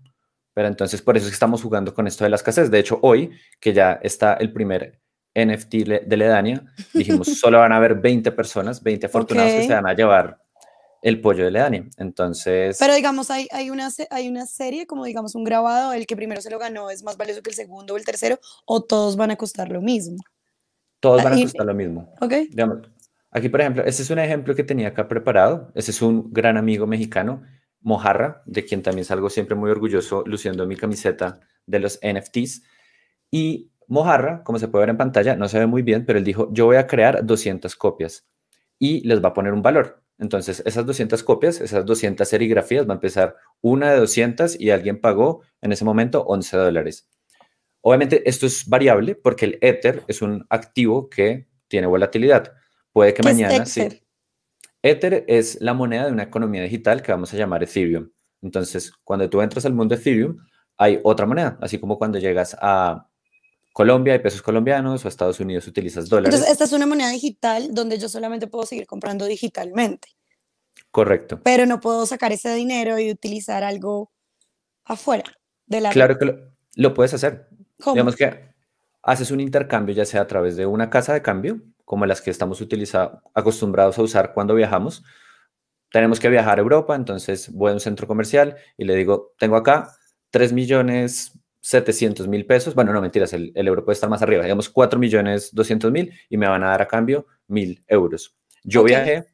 Pero entonces por eso es que estamos jugando con esto de la escasez. De hecho, hoy, que ya está el primer NFT de Ledania, dijimos, solo van a haber 20 personas, 20 afortunados que se van a llevar el pollo de Ledania, Entonces... Pero digamos, hay, una, hay una serie, como digamos, un grabado, el que primero se lo ganó es más valioso que el segundo o el tercero, o todos van a costar lo mismo. Todos ah, van a costar lo mismo. Ok. aquí, por ejemplo, ese es un ejemplo que tenía acá preparado. Ese es un gran amigo mexicano, Mojarra, de quien también salgo siempre muy orgulloso, luciendo mi camiseta de los NFTs. Y Mojarra, como se puede ver en pantalla, no se ve muy bien, pero él dijo, yo voy a crear 200 copias y les va a poner un valor. Entonces, esas 200 copias, esas 200 serigrafías, va a empezar una de 200 y alguien pagó en ese momento 11 dólares. Obviamente, esto es variable porque el Ether es un activo que tiene volatilidad. Puede que mañana... Sí. Ether es la moneda de una economía digital que vamos a llamar Ethereum. Entonces, cuando tú entras al mundo Ethereum, hay otra moneda, así como cuando llegas a Colombia y pesos colombianos o Estados Unidos utilizas dólares. Entonces, esta es una moneda digital donde yo solamente puedo seguir comprando digitalmente. Correcto. Pero no puedo sacar ese dinero y utilizar algo afuera de la. Claro que lo, puedes hacer. ¿Cómo? Digamos que haces un intercambio, ya sea a través de una casa de cambio, como las que estamos acostumbrados a usar cuando viajamos. Tenemos que viajar a Europa, entonces voy a un centro comercial y le digo, tengo acá 3 millones 700 mil pesos. Bueno, no mentiras, el, el, euro puede estar más arriba, digamos 4 millones 200 mil y me van a dar a cambio mil euros. Yo viaje viajé,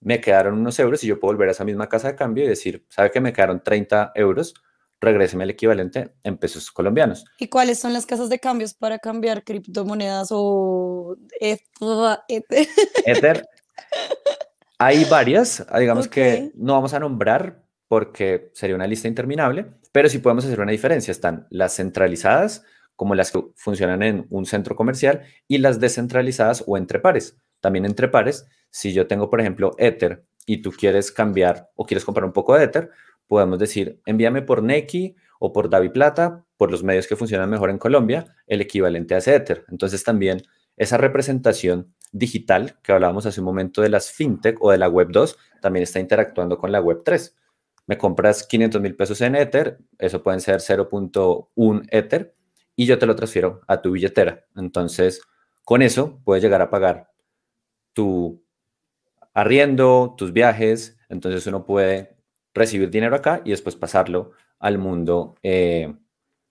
me quedaron unos euros y yo puedo volver a esa misma casa de cambio y decir, ¿sabe que me quedaron 30 euros? Regréseme el equivalente en pesos colombianos. ¿Y cuáles son las casas de cambios para cambiar criptomonedas o e Ether? Hay varias, digamos que no vamos a nombrar porque sería una lista interminable, pero sí podemos hacer una diferencia. Están las centralizadas, como las que funcionan en un centro comercial, y las descentralizadas o entre pares. También entre pares, si yo tengo, por ejemplo, Ether y tú quieres cambiar o quieres comprar un poco de Ether, podemos decir, envíame por Neki o por Davi Plata, por los medios que funcionan mejor en Colombia, el equivalente a ese Ether. Entonces también esa representación digital que hablábamos hace un momento de las fintech o de la Web 2 también está interactuando con la Web 3 me compras 500 mil pesos en Ether, eso pueden ser 0.1 Ether, y yo te lo transfiero a tu billetera. Entonces, con eso puedes llegar a pagar tu arriendo, tus viajes, entonces uno puede recibir dinero acá y después pasarlo al mundo eh,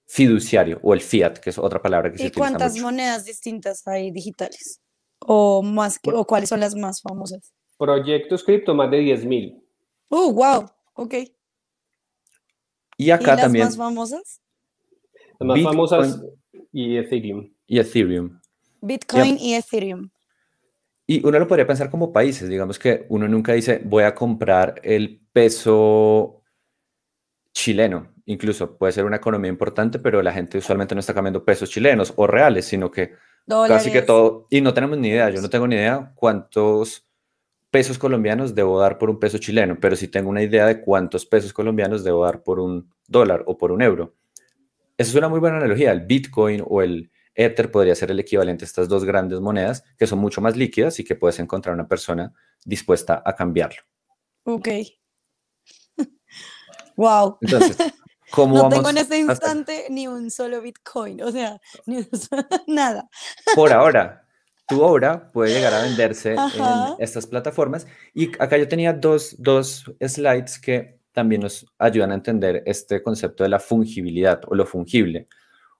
fiduciario o el fiat, que es otra palabra que se utiliza. ¿Y cuántas monedas distintas hay digitales? ¿O, más, o cuáles son las más famosas? Proyectos cripto, más de 10 mil. ¡Uh, wow! Ok. Y acá ¿Y las más famosas? Las más famosas y Ethereum. Y Ethereum. Bitcoin y, Ethereum. Y uno lo podría pensar como países, digamos que uno nunca dice voy a comprar el peso chileno, incluso puede ser una economía importante, pero la gente usualmente no está cambiando pesos chilenos o reales, sino que Dólares. casi que todo, y no tenemos ni idea, yo no tengo ni idea cuántos pesos colombianos debo dar por un peso chileno, pero si tengo una idea de cuántos pesos colombianos debo dar por un dólar o por un euro. eso es una muy buena analogía. El Bitcoin o el Ether podría ser el equivalente a estas dos grandes monedas que son mucho más líquidas y que puedes encontrar una persona dispuesta a cambiarlo. Ok. wow. Entonces, no tengo en este instante ni un solo Bitcoin, o sea, nada. Por ahora, tu obra puede llegar a venderse en estas plataformas. Y acá yo tenía dos, dos slides que también nos ayudan a entender este concepto de la fungibilidad o lo fungible.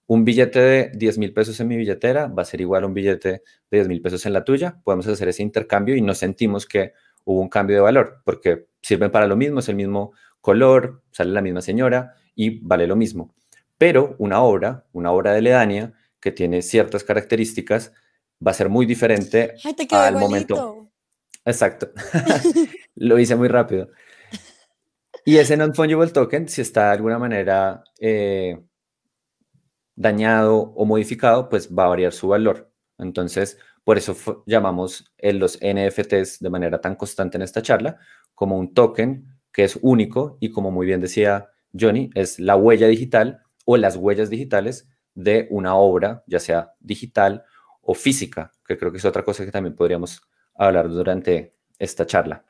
Un billete de 10 mil pesos en mi billetera va a ser igual a un billete de 10 mil pesos en la tuya. Podemos hacer ese intercambio y no sentimos que hubo un cambio de valor porque sirven para lo mismo, es el mismo color, sale la misma señora y vale lo mismo. Pero una obra, una obra de Ledania que tiene ciertas características, va a ser muy diferente al momento. Exacto. Lo hice muy rápido. Y ese non-fungible token, si está de alguna manera eh, dañado o modificado, pues va a variar su valor. Entonces, por eso llamamos eh, los NFTs de manera tan constante en esta charla como un token que es único y como muy bien decía Johnny, es la huella digital o las huellas digitales de una obra, ya sea digital o física, que creo que es otra cosa que también podríamos hablar durante esta charla.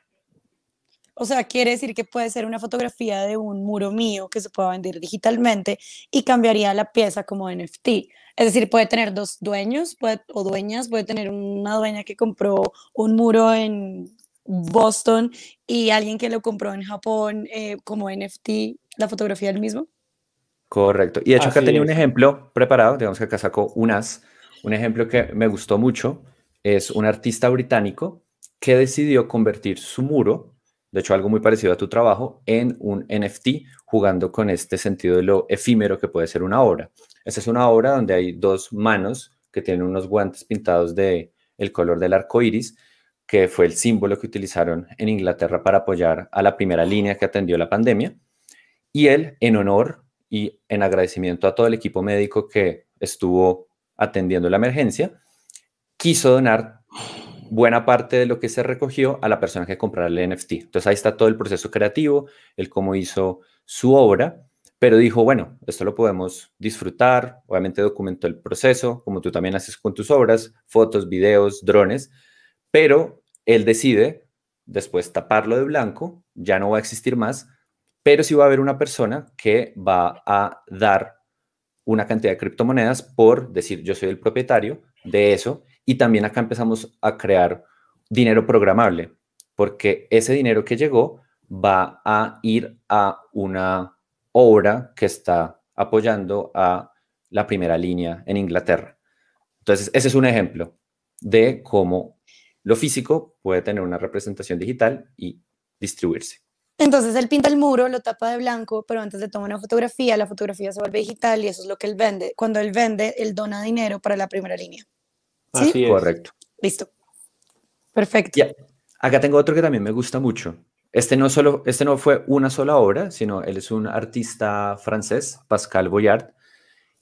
O sea, quiere decir que puede ser una fotografía de un muro mío que se pueda vender digitalmente y cambiaría la pieza como NFT. Es decir, puede tener dos dueños o dueñas, puede tener una dueña que compró un muro en Boston y alguien que lo compró en Japón eh, como NFT, la fotografía del mismo. Correcto. Y de hecho acá tenía un ejemplo preparado, digamos que acá sacó unas un ejemplo que me gustó mucho es un artista británico que decidió convertir su muro, de hecho algo muy parecido a tu trabajo, en un NFT, jugando con este sentido de lo efímero que puede ser una obra. Esa es una obra donde hay dos manos que tienen unos guantes pintados de el color del arco iris, que fue el símbolo que utilizaron en Inglaterra para apoyar a la primera línea que atendió la pandemia. Y él, en honor y en agradecimiento a todo el equipo médico que estuvo atendiendo la emergencia, quiso donar buena parte de lo que se recogió a la persona que comprara el NFT. Entonces ahí está todo el proceso creativo, el cómo hizo su obra, pero dijo, bueno, esto lo podemos disfrutar, obviamente documentó el proceso, como tú también haces con tus obras, fotos, videos, drones, pero él decide después taparlo de blanco, ya no va a existir más, pero sí va a haber una persona que va a dar una cantidad de criptomonedas por decir yo soy el propietario de eso y también acá empezamos a crear dinero programable porque ese dinero que llegó va a ir a una obra que está apoyando a la primera línea en Inglaterra. Entonces, ese es un ejemplo de cómo lo físico puede tener una representación digital y distribuirse. Entonces él pinta el muro, lo tapa de blanco, pero antes de tomar una fotografía, la fotografía se vuelve digital y eso es lo que él vende. Cuando él vende, él dona dinero para la primera línea. Así es. Correcto. Listo. Perfecto. Acá tengo otro que también me gusta mucho. Este no, solo, este no fue una sola obra, sino él es un artista francés, Pascal Boyard,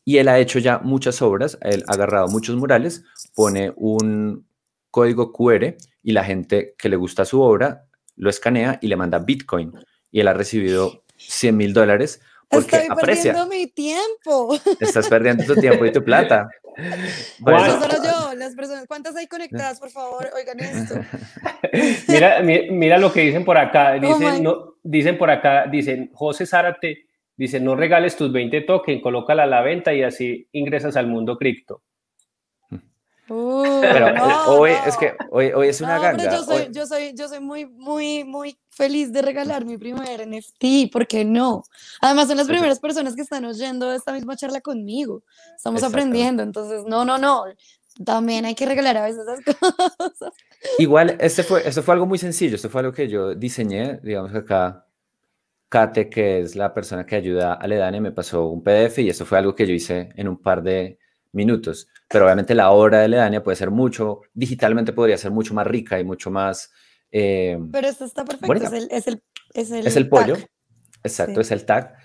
y él ha hecho ya muchas obras, él ha agarrado muchos murales, pone un código QR y la gente que le gusta su obra lo escanea y le manda Bitcoin. Y él ha recibido 100 mil dólares porque Estoy perdiendo mi tiempo. Estás perdiendo tu tiempo y tu plata. yo, las personas. ¿Cuántas hay conectadas, por favor? Oigan esto. mira, mira, lo que dicen por acá. Oh dicen, no, dicen por acá, dicen, José Zárate, dice, no regales tus 20 tokens, colócala a la venta y así ingresas al mundo cripto. Uh, pero no, eh, hoy es que hoy, es una ganga. yo, soy, yo, soy, yo soy muy, muy, muy feliz de regalar mi primer NFT, ¿por qué no? Además, son las primeras personas que están oyendo esta misma charla conmigo. Estamos aprendiendo, entonces, no, no, no. También hay que regalar a veces esas cosas. Igual, este fue, esto fue algo muy sencillo. Esto fue algo que yo diseñé, digamos, que acá. Kate, que es la persona que ayuda a Ledane, me pasó un PDF y esto fue algo que yo hice en un par de minutos pero obviamente la obra de Ledania puede ser mucho, digitalmente podría ser mucho más rica y mucho más... Eh, pero esto está perfecto, es el, es, el, es, el es el, pollo, tag. exacto, es el tag,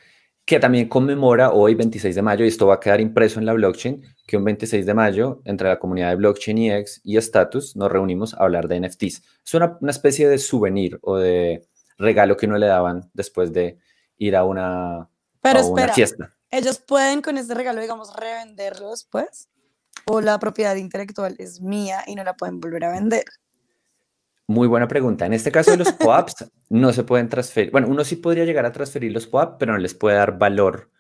que también conmemora hoy 26 de mayo, y esto va a quedar impreso en la blockchain, que un 26 de mayo entre la comunidad de blockchain y ex y status nos reunimos a hablar de NFTs. Es una, una especie de souvenir o de regalo que no le daban después de ir a una, pero espera, fiesta. Ellos pueden con este regalo, digamos, revenderlos, pues o la propiedad intelectual es mía y no la pueden volver a vender? Muy buena pregunta. En este caso los POAPs no se pueden transferir. Bueno, uno sí podría llegar a transferir los POAP, pero no les puede dar valor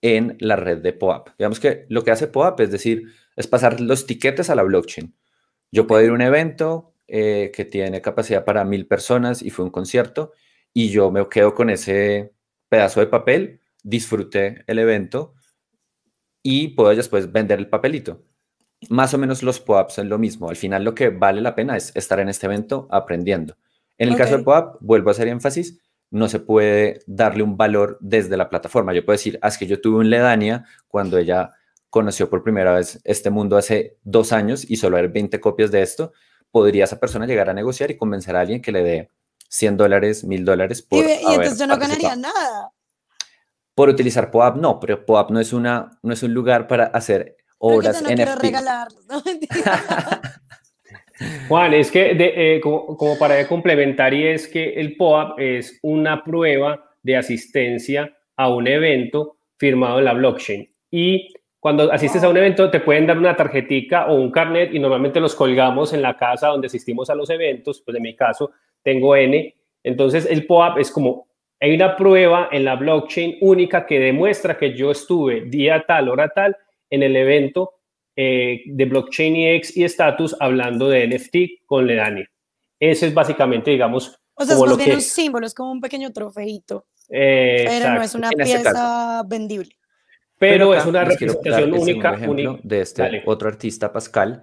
en la red de POAP. Digamos que lo que hace POAP es decir, es pasar los tiquetes a la blockchain. Yo puedo ir a un evento eh, que tiene capacidad para mil personas y fue un concierto y yo me quedo con ese pedazo de papel, disfruté el evento y puedo después vender el papelito más o menos los POAPs son lo mismo. Al final lo que vale la pena es estar en este evento aprendiendo. En el caso del POAP, vuelvo a hacer énfasis, no se puede darle un valor desde la plataforma. Yo puedo decir, ah, es que yo tuve un Ledania cuando ella conoció por primera vez este mundo hace dos años y solo hay 20 copias de esto, podría esa persona llegar a negociar y convencer a alguien que le dé 100 dólares, 1000 dólares por. Y, y entonces yo no ganaría nada. Por utilizar POAP, no, pero POAP no es, una, no es un lugar para hacer obras no NFT. Regalar, ¿no? Juan, es que eh, como, como, para complementar y es que el POAP es una prueba de asistencia a un evento firmado en la blockchain y cuando asistes a un evento te pueden dar una tarjetica o un carnet y normalmente los colgamos en la casa donde asistimos a los eventos, pues en mi caso tengo N, entonces el POAP es como hay una prueba en la blockchain única que demuestra que yo estuve día tal, hora tal en el evento eh, de Blockchain EX y Status hablando de NFT con Ledani. Ese es básicamente, digamos, o sea, como es lo bien un símbolo, es como un pequeño trofeito. Eh, pero no es una pieza vendible. Pero, es una representación única, de este otro artista, Pascal.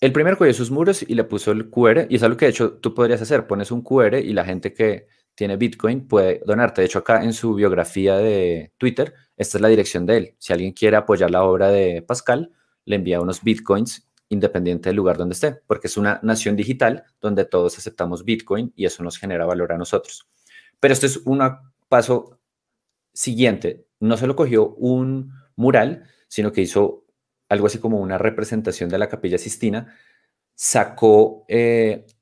El primero cogió sus muros y le puso el QR, y es algo que de hecho tú podrías hacer, pones un QR y la gente que tiene Bitcoin puede donarte. De hecho, acá en su biografía de Twitter esta es la dirección de él. Si alguien quiere apoyar la obra de Pascal, le envía unos bitcoins independiente del lugar donde esté, porque es una nación digital donde todos aceptamos bitcoin y eso nos genera valor a nosotros. Pero esto es un paso siguiente. No solo cogió un mural, sino que hizo algo así como una representación de la capilla Sistina, sacó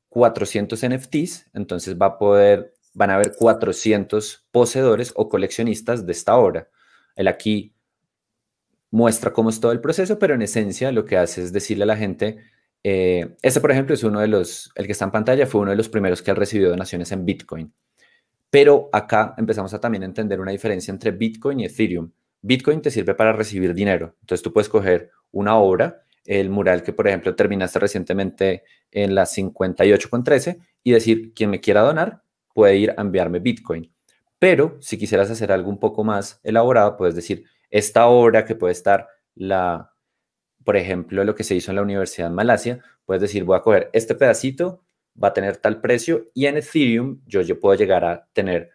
400 eh, NFTs, entonces va a poder, van a haber 400 poseedores o coleccionistas de esta obra. Él aquí muestra cómo es todo el proceso, pero en esencia lo que hace es decirle a la gente, eh, este por ejemplo es uno de los, el que está en pantalla fue uno de los primeros que ha recibido donaciones en Bitcoin. Pero acá empezamos a también entender una diferencia entre Bitcoin y Ethereum. Bitcoin te sirve para recibir dinero. Entonces tú puedes coger una obra, el mural que por ejemplo terminaste recientemente en la 58.13 y decir, quien me quiera donar puede ir a enviarme Bitcoin. Pero si quisieras hacer algo un poco más elaborado, puedes decir, esta obra que puede estar la, por ejemplo, lo que se hizo en la Universidad de Malasia, puedes decir, voy a coger este pedacito, va a tener tal precio y en Ethereum yo, yo puedo llegar a tener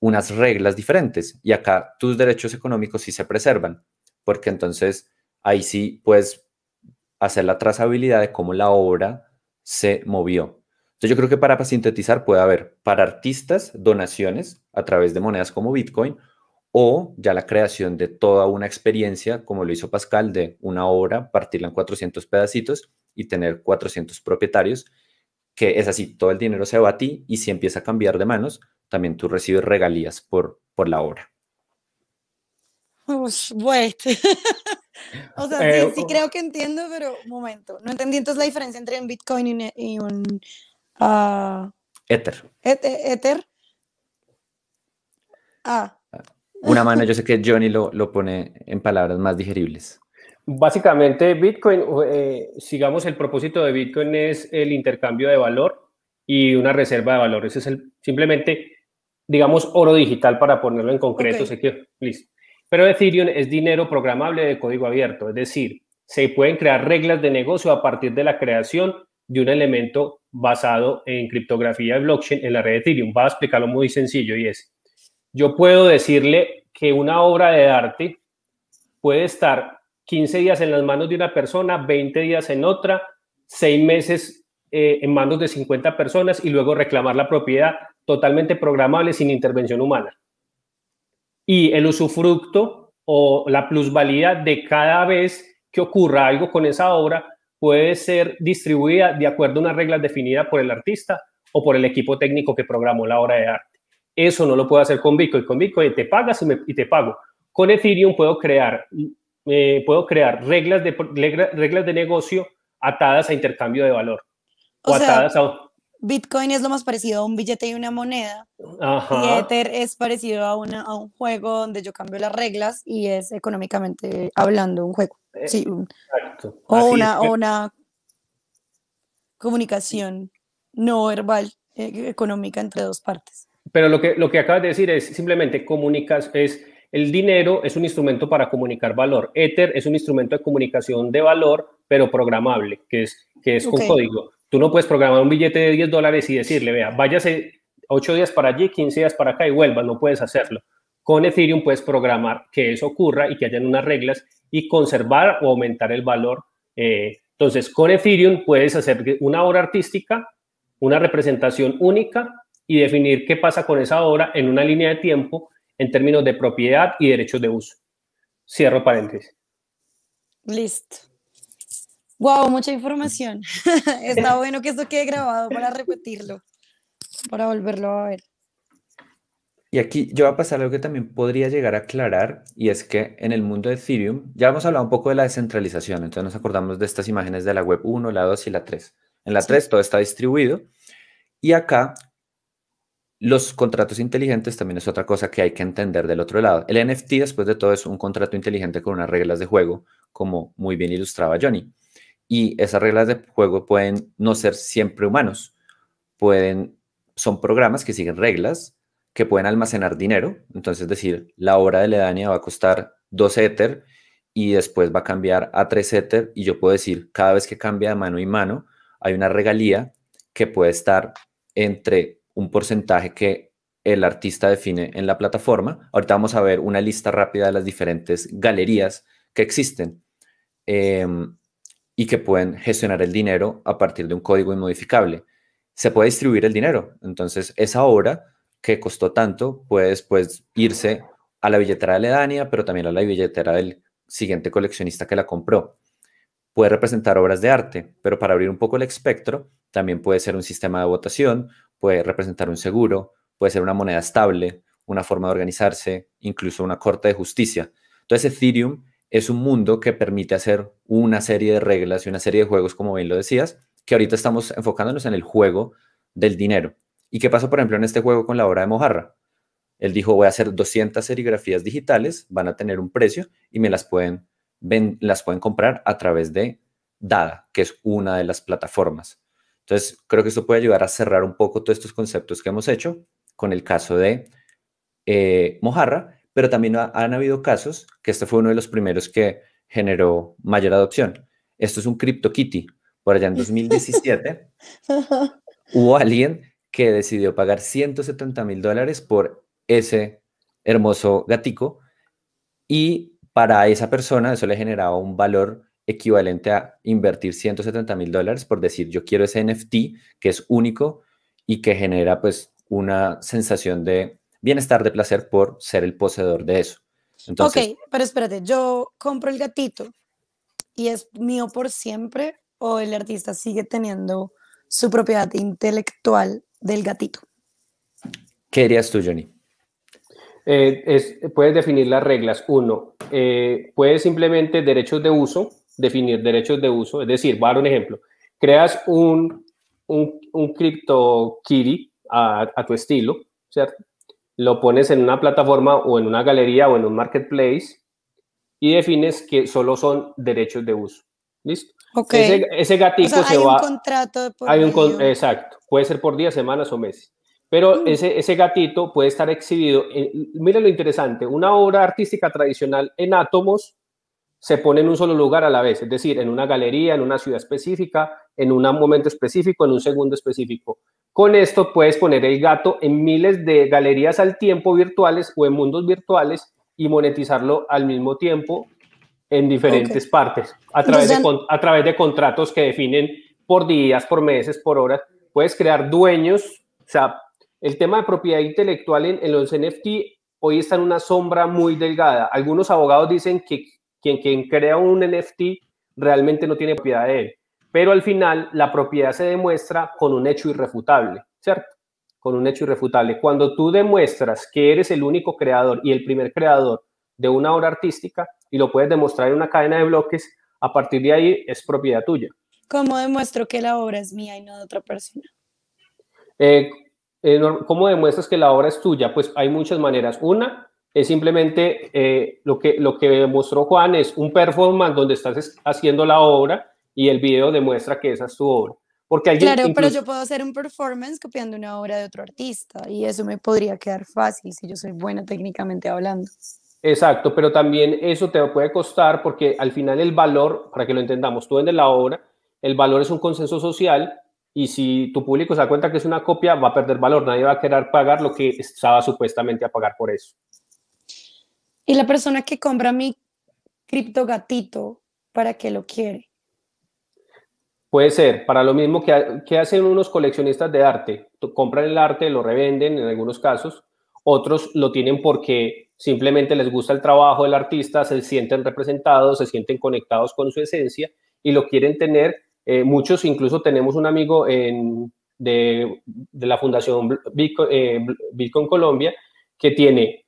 unas reglas diferentes y acá tus derechos económicos sí se preservan, porque entonces ahí sí puedes hacer la trazabilidad de cómo la obra se movió. Entonces yo creo que para sintetizar puede haber para artistas donaciones a través de monedas como Bitcoin o ya la creación de toda una experiencia como lo hizo Pascal de una obra, partirla en 400 pedacitos y tener 400 propietarios, que es así, todo el dinero se va a ti y si empieza a cambiar de manos, también tú recibes regalías por, por la obra. o sea, sí, eh, sí, creo que entiendo, pero un momento. No entendí entonces la diferencia entre un Bitcoin y, un a. Ah. ¿Ether? E, ah. Una mano, yo sé que Johnny lo, lo pone en palabras más digeribles. Básicamente, Bitcoin, eh, sigamos, el propósito de Bitcoin es el intercambio de valor y una reserva de valor. Ese es el, simplemente, digamos, oro digital para ponerlo en concreto. Pero Ethereum es dinero programable de código abierto, es decir, se pueden crear reglas de negocio a partir de la creación de un elemento basado en criptografía de blockchain en la red de Ethereum. va a explicarlo muy sencillo y es, yo puedo decirle que una obra de arte puede estar 15 días en las manos de una persona, 20 días en otra, 6 meses eh, en manos de 50 personas y luego reclamar la propiedad totalmente programable sin intervención humana. Y el usufructo o la plusvalía de cada vez que ocurra algo con esa obra puede ser distribuida de acuerdo a unas reglas definidas por el artista o por el equipo técnico que programó la obra de arte. Eso no lo puedo hacer con Bitcoin. Con Bitcoin te pagas y, te pago. Con Ethereum puedo crear, eh, puedo crear reglas, de, reglas de negocio atadas a intercambio de valor. O, atadas a, Bitcoin es lo más parecido a un billete y una moneda. Ether es parecido a, un juego donde yo cambio las reglas y es económicamente hablando un juego. Eh, sí. O una, una comunicación no verbal eh, económica entre dos partes. Pero lo que, lo que acabas de decir es simplemente comunicas, es el dinero es un instrumento para comunicar valor. Ether es un instrumento de comunicación de valor, pero programable, que es, que es con código. Tú no puedes programar un billete de 10 dólares y decirle, vea, váyase 8 días para allí, 15 días para acá y vuelva, no puedes hacerlo. Con Ethereum puedes programar que eso ocurra y que hayan unas reglas y conservar o aumentar el valor. Eh, entonces, con Ethereum puedes hacer una obra artística, una representación única y definir qué pasa con esa obra en una línea de tiempo en términos de propiedad y derechos de uso. Cierro paréntesis. Listo. Wow, mucha información. Está bueno que esto quede grabado para repetirlo, para volverlo a ver. Y aquí yo voy a pasar algo que también podría llegar a aclarar, y es que en el mundo de Ethereum, ya hemos hablado un poco de la descentralización, entonces nos acordamos de estas imágenes de la web 1, la 2 y la 3. En la 3 todo está distribuido, y acá los contratos inteligentes también es otra cosa que hay que entender del otro lado. El NFT, después de todo, es un contrato inteligente con unas reglas de juego, como muy bien ilustraba Johnny. Y esas reglas de juego pueden no ser siempre humanos, pueden, son programas que siguen reglas que pueden almacenar dinero, entonces decir, la obra de Ledania va a costar 2 éter y después va a cambiar a 3 éter. y yo puedo decir, cada vez que cambia de mano y mano, hay una regalía que puede estar entre un porcentaje que el artista define en la plataforma. Ahorita vamos a ver una lista rápida de las diferentes galerías que existen. Em, y que pueden gestionar el dinero a partir de un código inmodificable. Se puede distribuir el dinero. Entonces, esa obra que costó tanto puede después irse a la billetera de Ledania, pero también a la billetera del siguiente coleccionista que la compró. Puede representar obras de arte, pero para abrir un poco el espectro, también puede ser un sistema de votación, puede representar un seguro, puede ser una moneda estable, una forma de organizarse, incluso una corte de justicia. Entonces, Ethereum es un mundo que permite hacer una serie de reglas y una serie de juegos, como bien lo decías, que ahorita estamos enfocándonos en el juego del dinero. ¿Y qué pasó, por ejemplo, en este juego con la obra de Mojarra? Él dijo, voy a hacer 200 serigrafías digitales, van a tener un precio y me las pueden, las pueden comprar a través de Dada, que es una de las plataformas. Entonces, creo que esto puede ayudar a cerrar un poco todos estos conceptos que hemos hecho con el caso de eh, Mojarra, pero también han habido casos, que este fue uno de los primeros que generó mayor adopción. Esto es un kitty. Por allá en 2017 hubo alguien que decidió pagar 170 mil dólares por ese hermoso gatico y para esa persona eso le generaba un valor equivalente a invertir 170 mil dólares por decir yo quiero ese NFT que es único y que genera pues una sensación de bienestar de placer por ser el poseedor de eso. Entonces, ok, pero espérate, yo compro el gatito y es mío por siempre o el artista sigue teniendo su propiedad intelectual del gatito. ¿Qué dirías tú, Johnny? Eh, es, puedes definir las reglas. Uno, eh, puedes simplemente derechos de uso, definir derechos de uso. Es decir, voy a dar un ejemplo. Creas un, un, cripto kitty a, a, tu estilo, ¿cierto? lo pones en una plataforma o en una galería o en un marketplace y defines que solo son derechos de uso. ¿Listo? Ese, ese gatito se va. Hay un contrato de por hay un Exacto. Puede ser por días, semanas o meses. Pero mm. ese, ese gatito puede estar exhibido. En, mira lo interesante: una obra artística tradicional en átomos se pone en un solo lugar a la vez, es decir, en una galería, en una ciudad específica, en un momento específico, en un segundo específico. Con esto puedes poner el gato en miles de galerías al tiempo virtuales o en mundos virtuales y monetizarlo al mismo tiempo en diferentes partes, a través, de, a través de contratos que definen por días, por meses, por horas. Puedes crear dueños, o sea, el tema de propiedad intelectual en, en los NFT hoy está en una sombra muy delgada. Algunos abogados dicen que quien, crea un NFT realmente no tiene propiedad de él. Pero al final la propiedad se demuestra con un hecho irrefutable, ¿cierto? Con un hecho irrefutable. Cuando tú demuestras que eres el único creador y el primer creador de una obra artística y lo puedes demostrar en una cadena de bloques, a partir de ahí es propiedad tuya. ¿Cómo demuestro que la obra es mía y no de otra persona? Eh, eh, ¿Cómo demuestras que la obra es tuya? Pues hay muchas maneras. Una, es simplemente eh, lo, que, lo que demostró Juan es un performance donde estás haciendo la obra y el video demuestra que esa es tu obra. Porque claro, pero yo puedo hacer un performance copiando una obra de otro artista y eso me podría quedar fácil si yo soy buena técnicamente hablando. Exacto, pero también eso te puede costar porque al final el valor, para que lo entendamos, tú vendes la obra, el valor es un consenso social y si tu público se da cuenta que es una copia, va a perder valor, nadie va a querer pagar lo que estaba supuestamente a pagar por eso. Y la persona que compra mi criptogatito, ¿para qué lo quiere? Puede ser, para lo mismo que, hacen unos coleccionistas de arte. Compran el arte, lo revenden en algunos casos, otros lo tienen porque simplemente les gusta el trabajo del artista, se sienten representados, se sienten conectados con su esencia y lo quieren tener. Eh, muchos, incluso tenemos un amigo de, la Fundación Bitcoin, eh, Bitcoin Colombia que tiene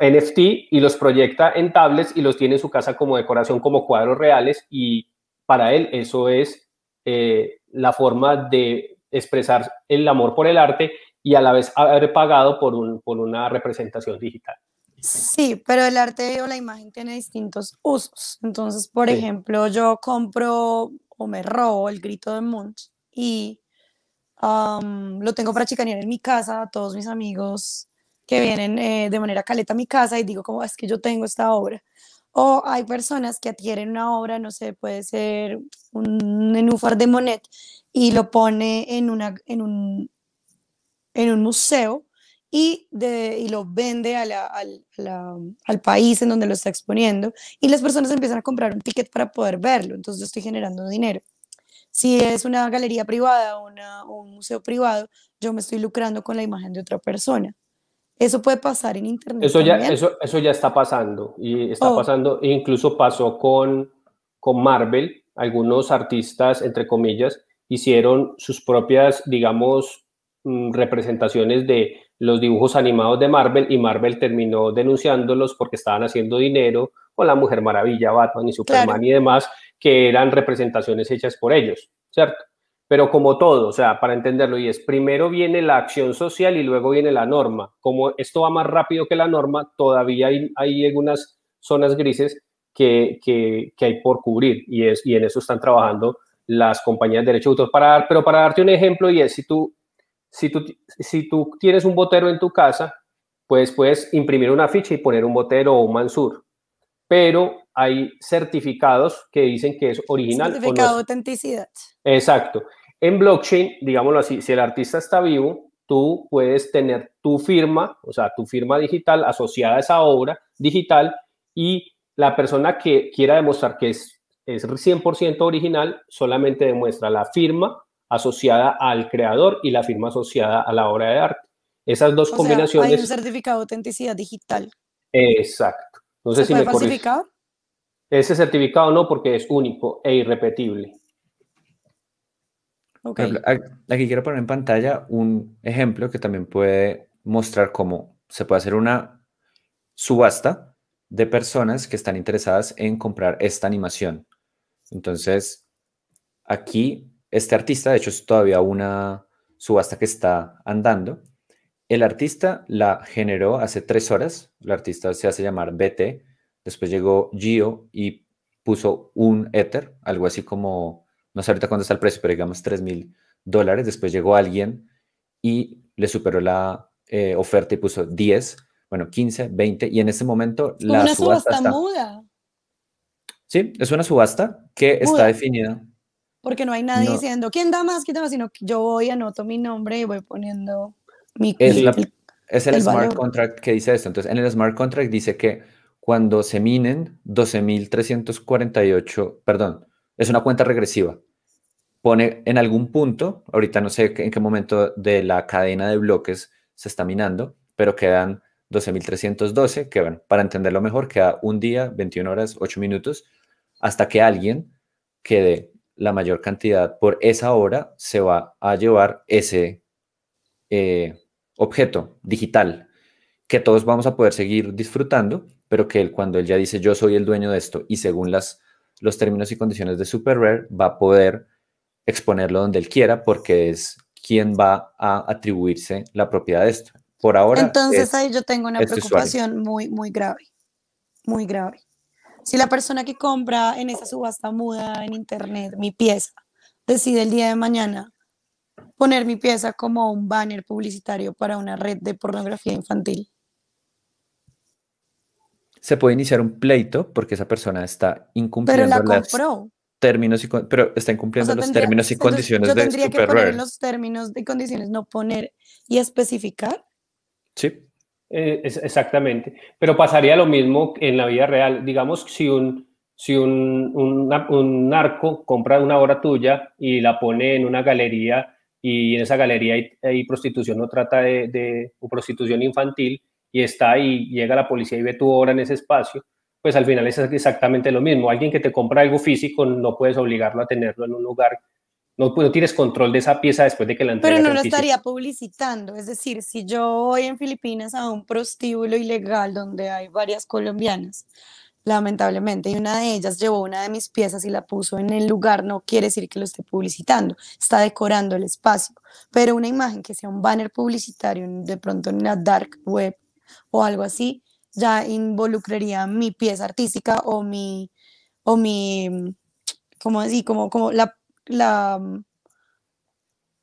NFT y los proyecta en tablets y los tiene en su casa como decoración, como cuadros reales y para él eso es eh, la forma de expresar el amor por el arte y a la vez haber pagado por, una representación digital. Sí, pero el arte o la imagen tiene distintos usos. Entonces, por ejemplo, yo compro o me robo el grito de Munch y lo tengo para chicanear en mi casa a todos mis amigos que vienen eh, de manera caleta a mi casa y digo como ah, es que yo tengo esta obra. O hay personas que adquieren una obra, no sé, puede ser un nenúfar de Monet y lo pone en, una, en, un, en un museo y, de, y lo vende al país en donde lo está exponiendo y las personas empiezan a comprar un ticket para poder verlo, entonces yo estoy generando dinero. Si es una galería privada o un museo privado, yo me estoy lucrando con la imagen de otra persona. Eso puede pasar en Internet. Eso ya, eso, eso ya está pasando. Y está oh. pasando, e incluso pasó con, con Marvel. Algunos artistas, entre comillas, hicieron sus propias, digamos, mm, representaciones de los dibujos animados de Marvel y Marvel terminó denunciándolos porque estaban haciendo dinero con la Mujer Maravilla, Batman y Superman y demás, que eran representaciones hechas por ellos, ¿cierto? pero como todo, o sea, para entenderlo, y es primero viene la acción social y luego viene la norma. Como esto va más rápido que la norma, todavía hay, algunas zonas grises que, hay por cubrir y, es, y en eso están trabajando las compañías de derecho de autor. Para pero para darte un ejemplo, y es si tú, si, tú, si tú tienes un botero en tu casa, pues puedes imprimir una ficha y poner un botero o un mansur, pero hay certificados que dicen que es original. Certificado de autenticidad. Exacto. En blockchain, digámoslo así, si el artista está vivo, tú puedes tener tu firma, o sea, tu firma digital asociada a esa obra digital y la persona que quiera demostrar que es, es 100% original solamente demuestra la firma asociada al creador y la firma asociada a la obra de arte. Esas dos combinaciones. hay un certificado de autenticidad digital. Exacto. No me ese certificado no, porque es único e irrepetible. Okay. Aquí quiero poner en pantalla un ejemplo que también puede mostrar cómo se puede hacer una subasta de personas que están interesadas en comprar esta animación. Entonces, aquí este artista, de hecho es todavía una subasta que está andando. El artista la generó hace tres horas, el artista se hace llamar BT, Después llegó Gio y puso un Ether, algo así como, no sé ahorita cuándo está el precio, pero digamos 3 mil dólares. Después llegó alguien y le superó la eh, oferta y puso 10, bueno, 15, 20. Y en ese momento la una subasta, muda. Sí, es una subasta que está definida. Porque no hay nadie diciendo, ¿quién da más? ¿Quién da más? Sino que yo voy, anoto mi nombre y voy poniendo mi... Es, es el, smart contract que dice esto. Entonces, en el smart contract dice que cuando se minen 12.348, perdón, es una cuenta regresiva. Pone en algún punto, ahorita no sé en qué momento de la cadena de bloques se está minando, pero quedan 12.312, que bueno, para entenderlo mejor, queda un día, 21 horas, 8 minutos, hasta que alguien quede la mayor cantidad por esa hora se va a llevar ese eh, objeto digital que todos vamos a poder seguir disfrutando pero que él cuando él ya dice yo soy el dueño de esto y según las, los términos y condiciones de Super va a poder exponerlo donde él quiera porque es quien va a atribuirse la propiedad de esto. Por ahora. Entonces ahí yo tengo una este preocupación muy, muy grave, muy grave. Si la persona que compra en esa subasta muda en internet mi pieza decide el día de mañana poner mi pieza como un banner publicitario para una red de pornografía infantil se puede iniciar un pleito porque esa persona está incumpliendo términos y pero está incumpliendo los términos y condiciones yo de tendría que poner los términos y condiciones no poner y especificar. Sí. Eh, exactamente. Pero pasaría lo mismo en la vida real. Digamos, si un, si un, un, narco compra una obra tuya y la pone en una galería y en esa galería hay, prostitución o trata de, de prostitución infantil y está ahí, llega la policía y ve tu obra en ese espacio, pues al final es exactamente lo mismo. Alguien que te compra algo físico no puedes obligarlo a tenerlo en un lugar no, pues, no, tienes control de esa pieza después de que la entregas. Pero no lo estaría publicitando, es decir, si yo voy en Filipinas a un prostíbulo ilegal donde hay varias colombianas, lamentablemente, y una de ellas llevó una de mis piezas y la puso en el lugar, no quiere decir que lo esté publicitando, está decorando el espacio, pero una imagen que sea un banner publicitario de pronto en una dark web o algo así, ya involucraría mi pieza artística o mi, o mi, como así, como, como la, la,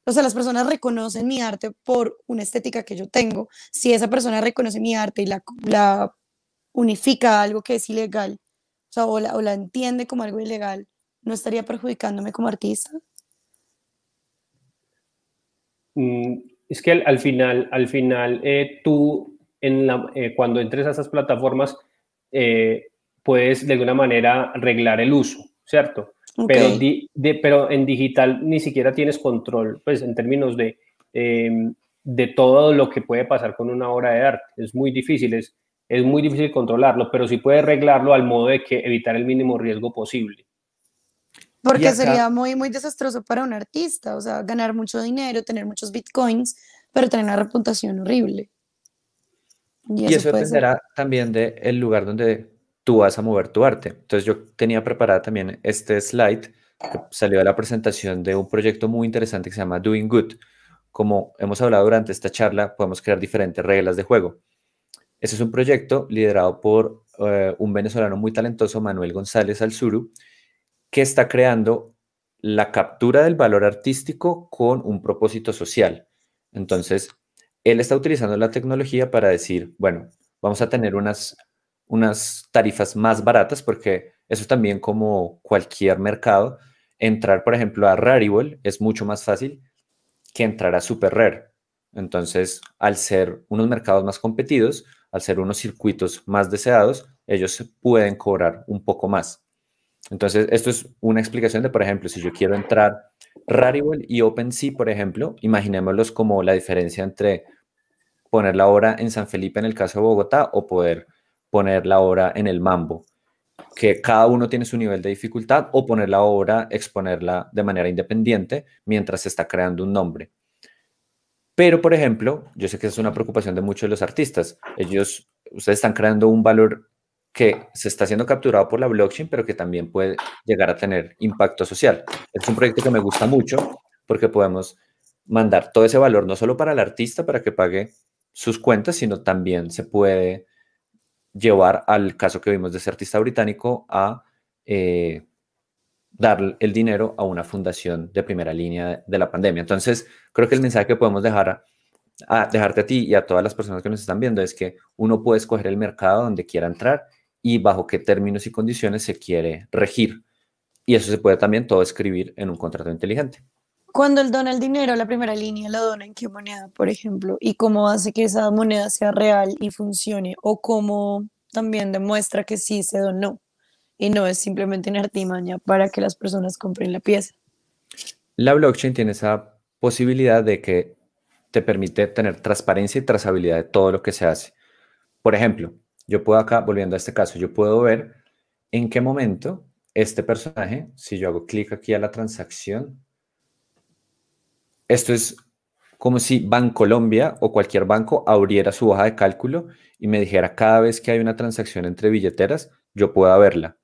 o sea, las personas reconocen mi arte por una estética que yo tengo. Si esa persona reconoce mi arte y la, la unifica a algo que es ilegal, o, la, entiende como algo ilegal, ¿no estaría perjudicándome como artista? Mm, es que al, final, al final eh, tú eh, cuando entres a esas plataformas, eh, puedes de alguna manera arreglar el uso, ¿cierto? Pero, de, pero en digital ni siquiera tienes control, pues en términos de, em, de todo lo que puede pasar con una obra de arte. Es muy difícil, es, es muy difícil controlarlo, pero sí puedes arreglarlo al modo de que evitar el mínimo riesgo posible. Porque sería muy, muy desastroso para un artista, o sea, ganar mucho dinero, tener muchos bitcoins, pero tener una reputación horrible. Y, eso, dependerá también del lugar donde tú vas a mover tu arte. Entonces yo tenía preparada también este slide que salió de la presentación de un proyecto muy interesante que se llama Doing Good. Como hemos hablado durante esta charla, podemos crear diferentes reglas de juego. Ese es un proyecto liderado por eh, un venezolano muy talentoso, Manuel González Alzuru, que está creando la captura del valor artístico con un propósito social. Entonces, él está utilizando la tecnología para decir, bueno, vamos a tener unas, unas tarifas más baratas porque eso también como cualquier mercado, entrar, por ejemplo, a Rarible es mucho más fácil que entrar a Super Rare. Entonces, al ser unos mercados más competidos, al ser unos circuitos más deseados, ellos pueden cobrar un poco más. Entonces, esto es una explicación de, por ejemplo, si yo quiero entrar Rarible y OpenSea, por ejemplo, imaginémoslos como la diferencia entre poner la obra en San Felipe en el caso de Bogotá o poder poner la obra en el Mambo, que cada uno tiene su nivel de dificultad o poner la obra, exponerla de manera independiente mientras se está creando un nombre. Pero, por ejemplo, yo sé que es una preocupación de muchos de los artistas. Ellos, ustedes están creando un valor que se está siendo capturado por la blockchain, pero que también puede llegar a tener impacto social. Es un proyecto que me gusta mucho porque podemos mandar todo ese valor no solo para el artista, para que pague sus cuentas, sino también se puede llevar al caso que vimos de ese artista británico a eh, dar el dinero a una fundación de primera línea de la pandemia. Entonces, creo que el mensaje que podemos dejar dejarte a ti y a todas las personas que nos están viendo es que uno puede escoger el mercado donde quiera entrar y bajo qué términos y condiciones se quiere regir. Y eso se puede también todo escribir en un contrato inteligente. Cuando el dona el dinero, la primera línea la dona en qué moneda, por ejemplo, y cómo hace que esa moneda sea real y funcione, o cómo también demuestra que sí se donó y no es simplemente una artimaña para que las personas compren la pieza. La blockchain tiene esa posibilidad de que te permite tener transparencia y trazabilidad de todo lo que se hace. Por ejemplo, yo puedo acá, volviendo a este caso, yo puedo ver en qué momento este personaje, si yo hago clic aquí a la transacción, esto es como si Colombia o cualquier banco abriera su hoja de cálculo y me dijera cada vez que hay una transacción entre billeteras, yo pueda verla.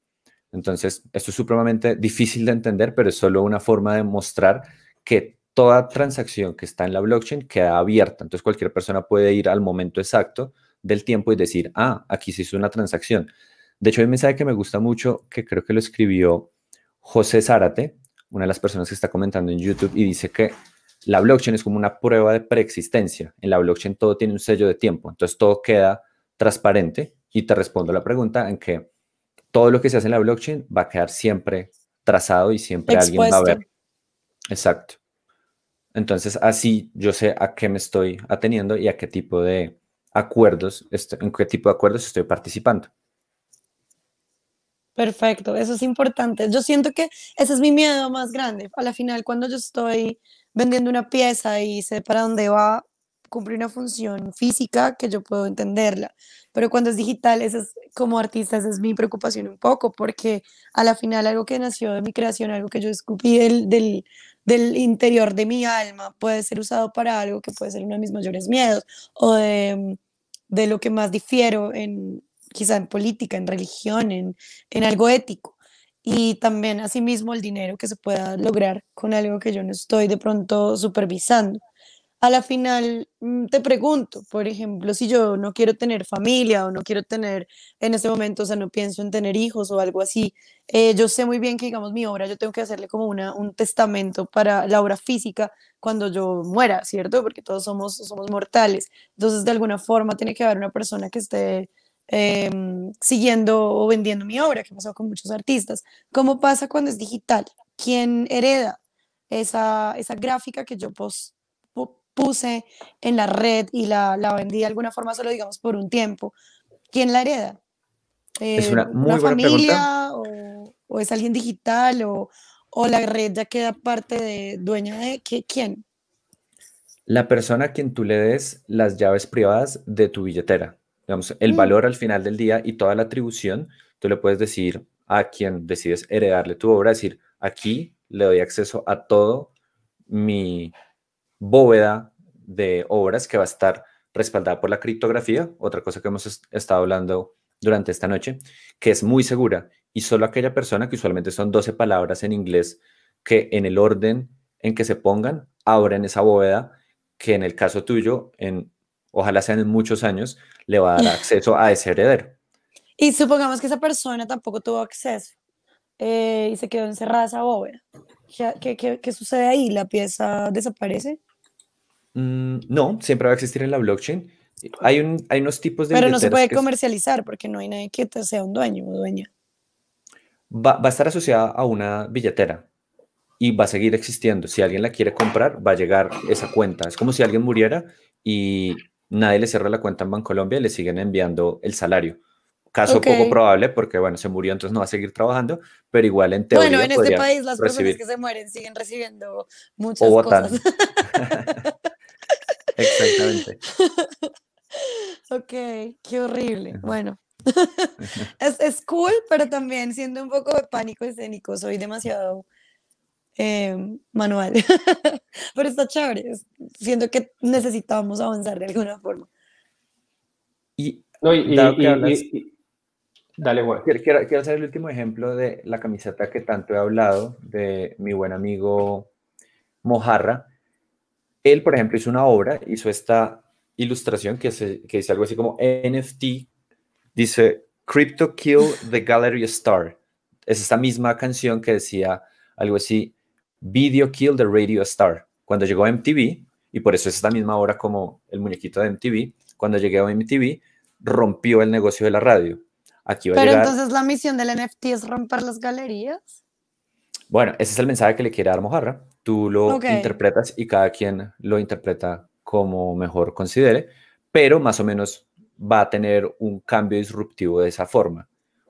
Entonces, esto es supremamente difícil de entender, pero es solo una forma de mostrar que toda transacción que está en la blockchain queda abierta. Entonces, cualquier persona puede ir al momento exacto del tiempo y decir, ah, aquí se hizo una transacción. De hecho, hay un mensaje que me gusta mucho, que creo que lo escribió José Zárate, una de las personas que está comentando en YouTube, y dice que la blockchain es como una prueba de preexistencia. En la blockchain todo tiene un sello de tiempo, entonces todo queda transparente y te respondo la pregunta en que todo lo que se hace en la blockchain va a quedar siempre trazado y siempre alguien va a ver. Exacto. Entonces, así yo sé a qué me estoy ateniendo y a qué tipo de acuerdos, este, en qué tipo de acuerdos estoy participando. Perfecto, eso es importante. Yo siento que ese es mi miedo más grande. A la final, cuando yo estoy vendiendo una pieza y sé para dónde va, cumple una función física que yo puedo entenderla. Pero cuando es digital, es, como artista, esa es mi preocupación un poco, porque a la final algo que nació de mi creación, algo que yo escupí del, interior de mi alma, puede ser usado para algo que puede ser uno de mis mayores miedos o de de lo que más difiero en quizá en política, en religión, en, en algo ético. Y también asimismo el dinero que se pueda lograr con algo que yo no estoy de pronto supervisando a la final mm, te pregunto, por ejemplo, si yo no quiero tener familia o no quiero tener en este momento, o sea, no pienso en tener hijos o algo así, eh, yo sé muy bien que, digamos, mi obra, yo tengo que hacerle como una, un testamento para la obra física cuando yo muera, ¿cierto? Porque todos somos, somos mortales. Entonces, de alguna forma, tiene que haber una persona que esté em, siguiendo o vendiendo mi obra, que pasado con muchos artistas. ¿Cómo pasa cuando es digital? ¿Quién hereda esa, esa gráfica que yo post puse en la red y la, la vendí de alguna forma, solo digamos por un tiempo, ¿quién la hereda? es una, eh, familia o, es alguien digital o, la red ya queda parte de dueña de quién? La persona a quien tú le des las llaves privadas de tu billetera. Digamos, el mm. valor al final del día y toda la atribución, tú le puedes decir a quien decides heredarle tu obra, decir, aquí le doy acceso a todo mi bóveda de obras que va a estar respaldada por la criptografía, otra cosa que hemos estado hablando durante esta noche, que es muy segura y solo aquella persona, que usualmente son 12 palabras en inglés, que en el orden en que se pongan, abren esa bóveda, que en el caso tuyo, en, ojalá sean en muchos años, le va a dar acceso a ese heredero. Y supongamos que esa persona tampoco tuvo acceso eh, y se quedó encerrada esa bóveda. qué, qué, qué sucede ahí? ¿La pieza desaparece? Mm, no, siempre va a existir en la blockchain. Hay, unos tipos de... Pero no se puede comercializar porque no hay nadie que sea un dueño o dueña. Va, a estar asociada a una billetera y va a seguir existiendo. Si alguien la quiere comprar, va a llegar esa cuenta. Es como si alguien muriera y nadie le cierra la cuenta en Bancolombia y le siguen enviando el salario. Caso poco probable porque, bueno, se murió, entonces no va a seguir trabajando, pero igual en teoría. Bueno, en este país las personas que se mueren siguen recibiendo muchas o cosas. Exactamente. ok, qué horrible. Bueno, es, es, cool, pero también siendo un poco de pánico escénico, soy demasiado eh, manual. pero está chévere, siento que necesitamos avanzar de alguna forma. Y, dale, bueno. quiero, hacer el último ejemplo de la camiseta que tanto he hablado de mi buen amigo Mojarra, él, por ejemplo, hizo una obra, hizo esta ilustración que, se, dice algo así como NFT, dice Crypto Kill the Gallery Star. Es esta misma canción que decía algo así, Video Kill the Radio Star. Cuando llegó a MTV, y por eso es esta misma obra como el muñequito de MTV, cuando llegué a MTV, rompió el negocio de la radio. Aquí Pero entonces la misión del NFT es romper las galerías. Bueno, ese es el mensaje que le quiere dar Mojarra tú lo interpretas y cada quien lo interpreta como mejor considere, pero más o menos va a tener un cambio disruptivo de esa forma,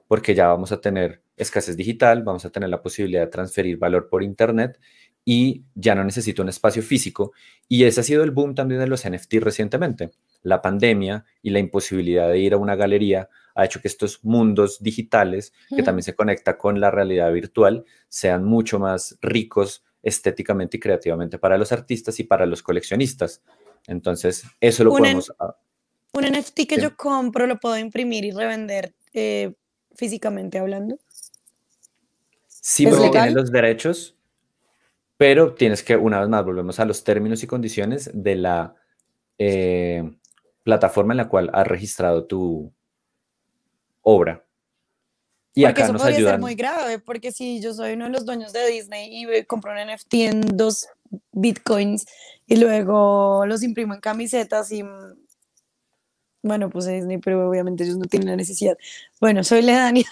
porque ya vamos a tener escasez digital, vamos a tener la posibilidad de transferir valor por Internet y ya no necesito un espacio físico. Y ese ha sido el boom también de los NFT recientemente. La pandemia y la imposibilidad de ir a una galería ha hecho que estos mundos digitales, que también se conecta con la realidad virtual, sean mucho más ricos estéticamente y creativamente para los artistas y para los coleccionistas. Entonces, eso lo podemos... Ah, un NFT que yo compro lo puedo imprimir y revender eh, físicamente hablando. Sí, porque tienes los derechos, pero tienes que, una vez más, volvemos a los términos y condiciones de la eh, plataforma en la cual has registrado tu obra porque eso podría ser muy grave, porque si yo soy uno de los dueños de Disney y compro un NFT en dos bitcoins y luego los imprimo en camisetas y mm, bueno, pues Disney, pero obviamente ellos no tienen la necesidad. Bueno, soy Dania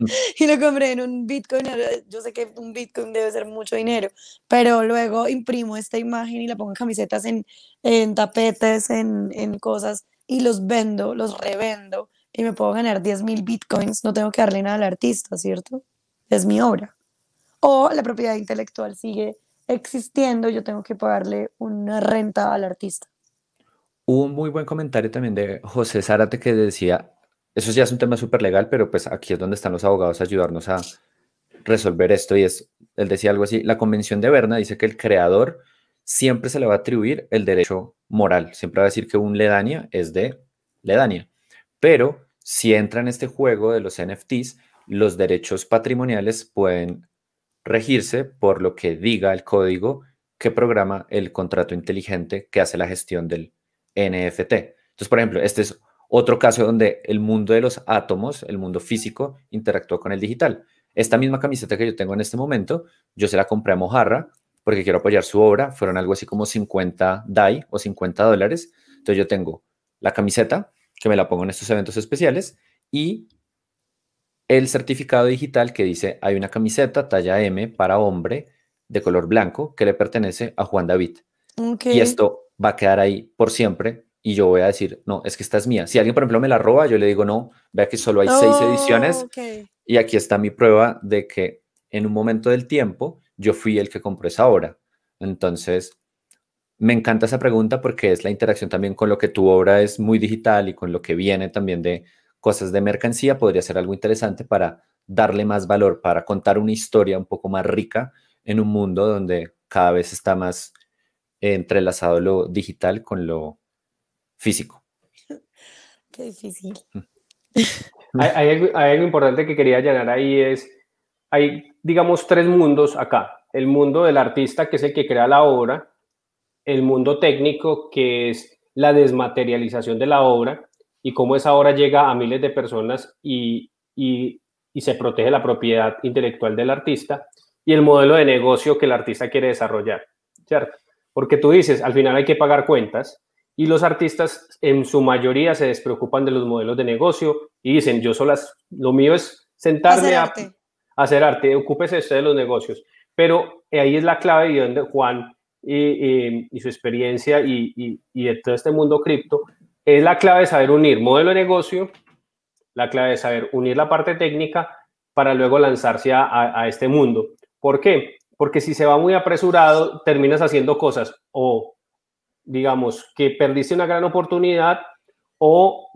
mm. y lo compré en un Bitcoin. Yo sé que un Bitcoin debe ser mucho dinero, pero luego imprimo esta imagen y la pongo en camisetas, en, en tapetes, en, en cosas y los vendo, los revendo y me puedo ganar 10 mil bitcoins, no tengo que darle nada al artista, ¿cierto? Es mi obra. O la propiedad intelectual sigue existiendo, yo tengo que pagarle una renta al artista. Hubo un muy buen comentario también de José Zárate que decía, eso ya es un tema súper legal, pero pues aquí es donde están los abogados a ayudarnos a resolver esto. Y es, él decía algo así, la Convención de Berna dice que el creador siempre se le va a atribuir el derecho moral, siempre va a decir que un Ledania es de Ledania, pero si entra en este juego de los NFTs, los derechos patrimoniales pueden regirse por lo que diga el código que programa el contrato inteligente que hace la gestión del NFT. Entonces, por ejemplo, este es otro caso donde el mundo de los átomos, el mundo físico, interactúa con el digital. Esta misma camiseta que yo tengo en este momento, yo se la compré a Mojarra porque quiero apoyar su obra. Fueron algo así como 50 DAI o 50 dólares. Entonces yo tengo la camiseta, que me la pongo en estos eventos especiales, y el certificado digital que dice hay una camiseta talla M para hombre de color blanco que le pertenece a Juan David. Y esto va a quedar ahí por siempre y yo voy a decir, no, es que esta es mía. Si alguien, por ejemplo, me la roba, yo le digo, no, vea que solo hay seis oh, ediciones y aquí está mi prueba de que en un momento del tiempo yo fui el que compró esa obra. Entonces, me encanta esa pregunta porque es la interacción también con lo que tu obra es muy digital y con lo que viene también de cosas de mercancía. Podría ser algo interesante para darle más valor, para contar una historia un poco más rica en un mundo donde cada vez está más entrelazado lo digital con lo físico. Qué difícil. Mm. hay, algo, algo, importante que quería llenar ahí es, hay digamos tres mundos acá. El mundo del artista, que es el que crea la obra, el mundo técnico, que es la desmaterialización de la obra y cómo esa obra llega a miles de personas y, se protege la propiedad intelectual del artista y el modelo de negocio que el artista quiere desarrollar, Porque tú dices, al final hay que pagar cuentas y los artistas en su mayoría se despreocupan de los modelos de negocio y dicen, yo solas, lo mío es sentarme a, hacer arte, ocúpese usted de los negocios. Pero eh, ahí es la clave y donde Juan y, su experiencia y, y, de todo este mundo cripto, es la clave de saber unir modelo de negocio, la clave de saber unir la parte técnica para luego lanzarse a, a, este mundo. ¿Por qué? Porque si se va muy apresurado, terminas haciendo cosas o, digamos, que perdiste una gran oportunidad o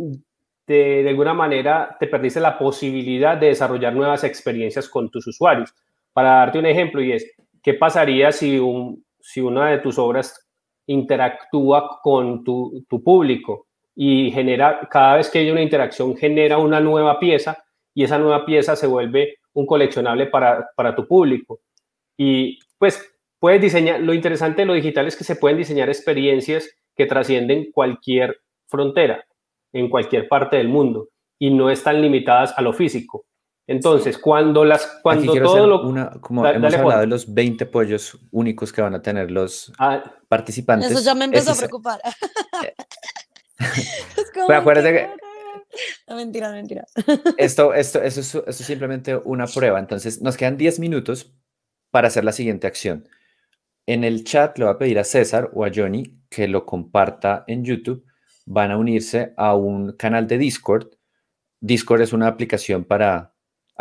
de, de, alguna manera te perdiste la posibilidad de desarrollar nuevas experiencias con tus usuarios. Para darte un ejemplo, y es, ¿qué pasaría si un, si una de tus obras interactúa con tu, público y genera, cada vez que hay una interacción genera una nueva pieza y esa nueva pieza se vuelve un coleccionable para, para tu público. Y pues puedes diseñar, lo interesante de lo digital es que se pueden diseñar experiencias que trascienden cualquier frontera, en cualquier parte del mundo, y no están limitadas a lo físico. Entonces, cuando las, cuando una, como hemos hablado de los 20 pollos únicos que van a tener los ah. participantes. Eso ya me empezó a preocupar. pues que, no, mentira, mentira. Esto, esto, eso, es, es simplemente una prueba. Entonces, nos quedan 10 minutos para hacer la siguiente acción. En el chat le voy a pedir a César o a Johnny que lo comparta en YouTube. Van a unirse a un canal de Discord. Discord es una aplicación para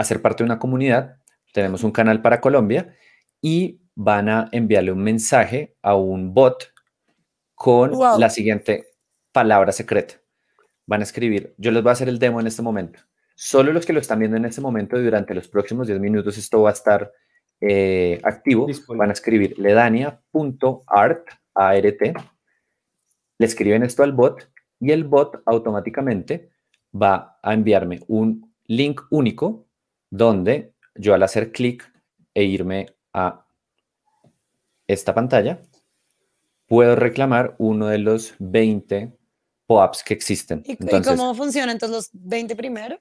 hacer parte de una comunidad, tenemos un canal para Colombia y van a enviarle un mensaje a un bot con la siguiente palabra secreta. Van a escribir, yo les voy a hacer el demo en este momento. Solo los que lo están viendo en este momento durante los próximos 10 minutos esto va a estar eh, activo, van a escribir ledania.art, ART, le escriben esto al bot y el bot automáticamente va a enviarme un link único donde yo al hacer clic e irme a esta pantalla, puedo reclamar uno de los 20 POAPs que existen. ¿Y, cómo funcionan entonces los 20 primeros?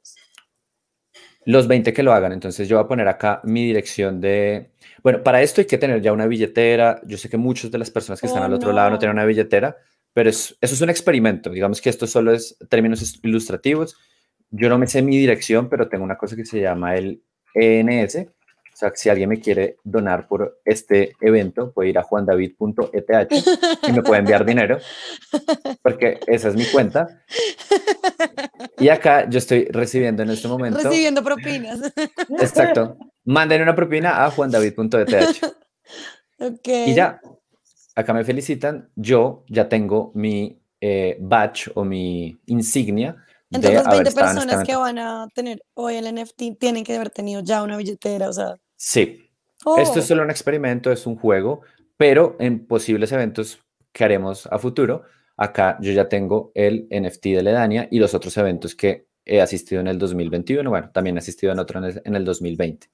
Los 20 que lo hagan. Entonces yo voy a poner acá mi dirección de... Bueno, para esto hay que tener ya una billetera. Yo sé que muchas de las personas que están oh, al otro lado no tienen una billetera, pero eso es un experimento. Digamos que esto solo es términos ilustrativos yo no me sé mi dirección, pero tengo una cosa que se llama el ENS. O sea, si alguien me quiere donar por este evento, puede ir a juandavid.eth y me puede enviar dinero, porque esa es mi cuenta. Y acá yo estoy recibiendo en este momento. Recibiendo propinas. Exacto. Manden una propina a juandavid.eth. Okay. Y ya, acá me felicitan. Yo ya tengo mi eh, badge o mi insignia entonces, 20 este personas que van a tener hoy el NFT tienen que haber tenido ya una billetera, o sea. Sí. Esto es oh. solo un experimento, es un juego, pero en posibles eventos que haremos a futuro, acá yo ya tengo el NFT de Ledania y los otros eventos que he asistido en el 2021, bueno, también he asistido en otro en el 2020.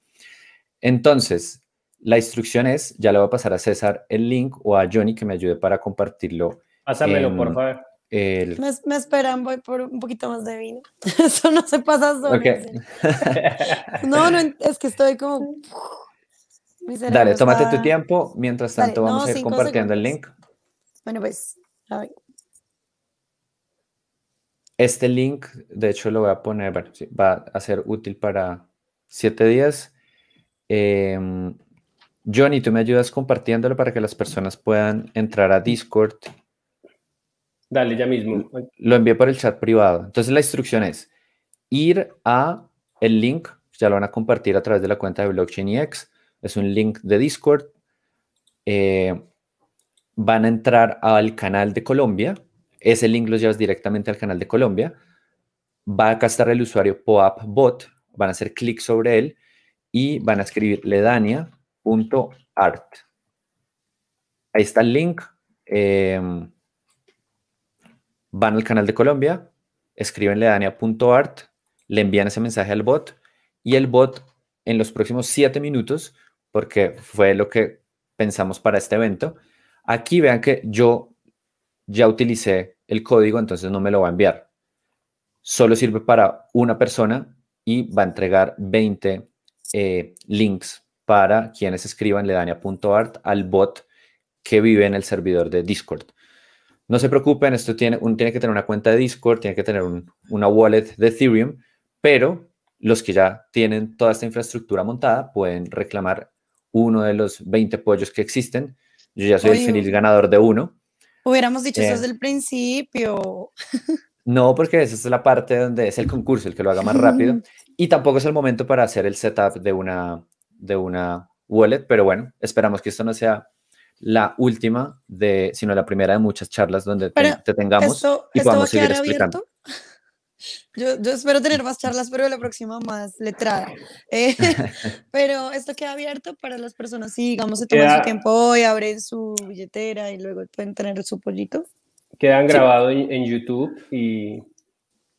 Entonces, la instrucción es, ya le voy a pasar a César el link o a Johnny que me ayude para compartirlo. Pásamelo, por favor. Me, esperan, voy por un poquito más de vino. Eso no se pasa solo. no, no, es que estoy como... Dale, tómate tu tiempo. Mientras tanto, vamos a ir compartiendo el link. Bueno, pues, Este link, de hecho, lo voy a poner, va a ser útil para siete días. Em, Johnny, tú me ayudas compartiéndolo para que las personas puedan entrar a Discord Dale, ya mismo. Lo envié por el chat privado. Entonces la instrucción es ir a el link, ya lo van a compartir a través de la cuenta de Blockchain EX, es un link de Discord. Eh, van a entrar al canal de Colombia, ese link los llevas directamente al canal de Colombia. Va a estar el usuario POAP bot, van a hacer clic sobre él y van a escribir ledania.art. Ahí está el link. Em, van al canal de Colombia, escribenle a dania.art, le envían ese mensaje al bot y el bot en los próximos siete minutos, porque fue lo que pensamos para este evento, aquí vean que yo ya utilicé el código, entonces no me lo va a enviar. Solo sirve para una persona y va a entregar 20 eh, links para quienes escriban ledania.art al bot que vive en el servidor de Discord. No se preocupen, esto tiene, tiene que tener una cuenta de Discord, tiene que tener una wallet de Ethereum, pero los que ya tienen toda esta infraestructura montada pueden reclamar uno de los 20 pollos que existen. Yo ya soy el feliz ganador de uno. Hubiéramos dicho eso eh. desde el principio. No, porque esa es la parte donde es el concurso, el que lo haga más rápido. Y tampoco es el momento para hacer el setup de una, de una wallet, pero bueno, esperamos que esto no sea la última de, sino la primera de muchas charlas donde te, tengamos esto, y podamos seguir explicando. Yo, yo, espero tener más charlas, pero la próxima más letrada. Eh, pero esto queda abierto para las personas. Si, sí, digamos, se toman su tiempo hoy, abren su billetera y luego pueden tener su pollito. Quedan grabados en, en, YouTube y,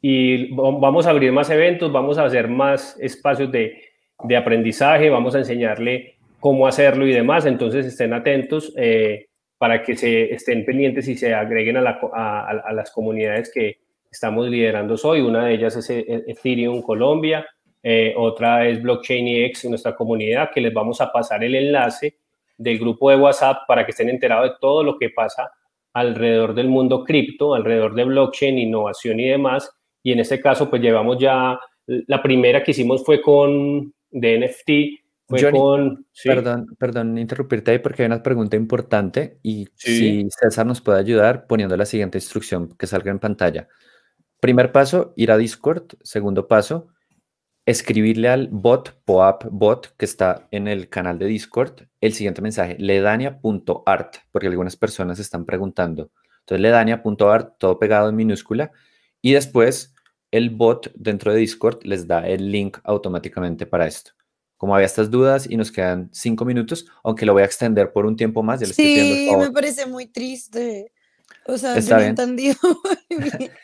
y, vamos a abrir más eventos, vamos a hacer más espacios de, de aprendizaje, vamos a enseñarle cómo hacerlo y demás. Entonces estén atentos eh, para que se estén pendientes y se agreguen a, las comunidades que estamos liderando hoy. Una de ellas es eh, Ethereum Colombia, eh, otra es Blockchain EX, nuestra comunidad, que les vamos a pasar el enlace del grupo de WhatsApp para que estén enterados de todo lo que pasa alrededor del mundo cripto, alrededor de blockchain, innovación y demás. Y en este caso, pues llevamos ya, la primera que hicimos fue con de NFT, Perdón, perdón interrumpirte ahí porque hay una pregunta importante y si César nos puede ayudar poniendo la siguiente instrucción que salga en pantalla. Primer paso, ir a Discord. Segundo paso, escribirle al bot, POAP bot, que está en el canal de Discord, el siguiente mensaje, ledania.art, porque algunas personas están preguntando. Entonces, ledania.art, todo pegado en minúscula, y después el bot dentro de Discord les da el link automáticamente para esto como había estas dudas y nos quedan cinco minutos, aunque lo voy a extender por un tiempo más. sí, me parece muy triste. O sea, Está yo no entendido.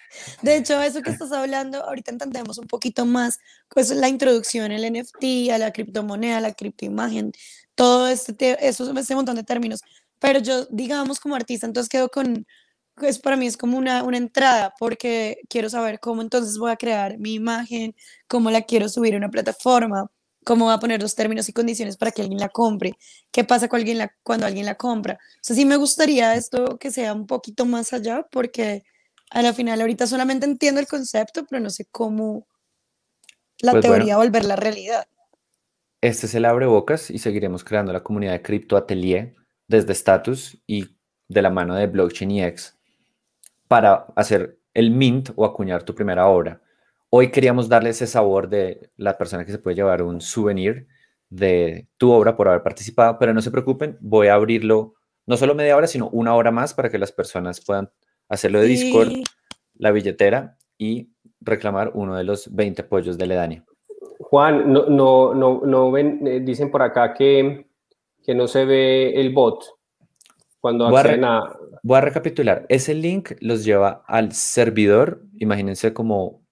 de hecho, eso que estás hablando, ahorita entendemos un poquito más, pues la introducción el NFT, a la criptomoneda, a la criptoimagen, todo este, eso, este montón de términos. Pero yo, digamos, como artista, entonces quedo con, pues para mí es como una, una, entrada porque quiero saber cómo entonces voy a crear mi imagen, cómo la quiero subir a una plataforma, cómo va a poner los términos y condiciones para que alguien la compre, qué pasa cuando alguien la, cuando alguien la compra. O sea, sí me gustaría esto que sea un poquito más allá, porque a la final ahorita solamente entiendo el concepto, pero no sé cómo la pues teoría bueno, volver la realidad. Este es el abrebocas y seguiremos creando la comunidad de Crypto Atelier desde Status y de la mano de Blockchain EX para hacer el mint o acuñar tu primera obra. Hoy queríamos darle ese sabor de la persona que se puede llevar un souvenir de tu obra por haber participado, pero no se preocupen, voy a abrirlo no solo media hora, sino una hora más para que las personas puedan hacerlo de Discord, la billetera y reclamar uno de los 20 pollos de Ledania. Juan, no, no, no, ven, eh, dicen por acá que, que no se ve el bot cuando voy Voy a recapitular. Ese link los lleva al servidor, imagínense como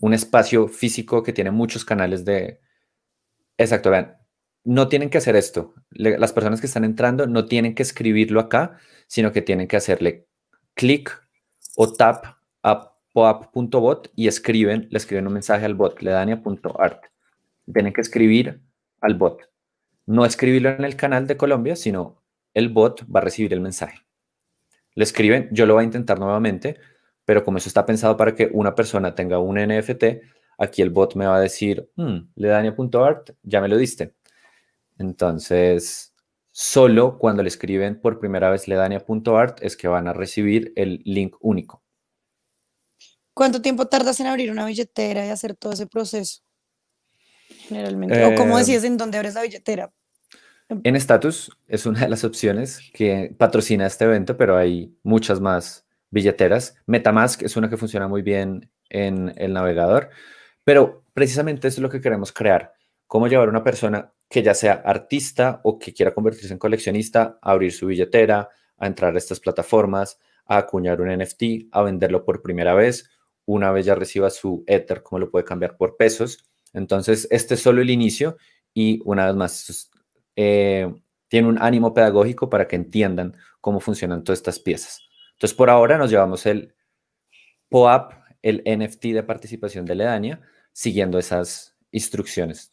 un espacio físico que tiene muchos canales de... Exacto, vean, no tienen que hacer esto. las personas que están entrando no tienen que escribirlo acá, sino que tienen que hacerle clic o tap a pop.bot y escriben, le escriben un mensaje al bot, le ledania.art. Tienen que escribir al bot. No escribirlo en el canal de Colombia, sino el bot va a recibir el mensaje. Le escriben, yo lo voy a intentar nuevamente, pero como eso está pensado para que una persona tenga un NFT, aquí el bot me va a decir, hmm, ledania.art, ya me lo diste. Entonces, solo cuando le escriben por primera vez ledania.art es que van a recibir el link único. ¿Cuánto tiempo tardas en abrir una billetera y hacer todo ese proceso? Generalmente. o cómo eh, decides en dónde abres la billetera. En Status es una de las opciones que patrocina este evento, pero hay muchas más billeteras. Metamask es una que funciona muy bien en el navegador, pero precisamente eso es lo que queremos crear. Cómo llevar a una persona que ya sea artista o que quiera convertirse en coleccionista a abrir su billetera, a entrar a estas plataformas, a acuñar un NFT, a venderlo por primera vez, una vez ya reciba su Ether, cómo lo puede cambiar por pesos. Entonces, este es solo el inicio y una vez más, eh, tiene un ánimo pedagógico para que entiendan cómo funcionan todas estas piezas. Entonces, por ahora nos llevamos el POAP, el NFT de participación de Ledania, siguiendo esas instrucciones.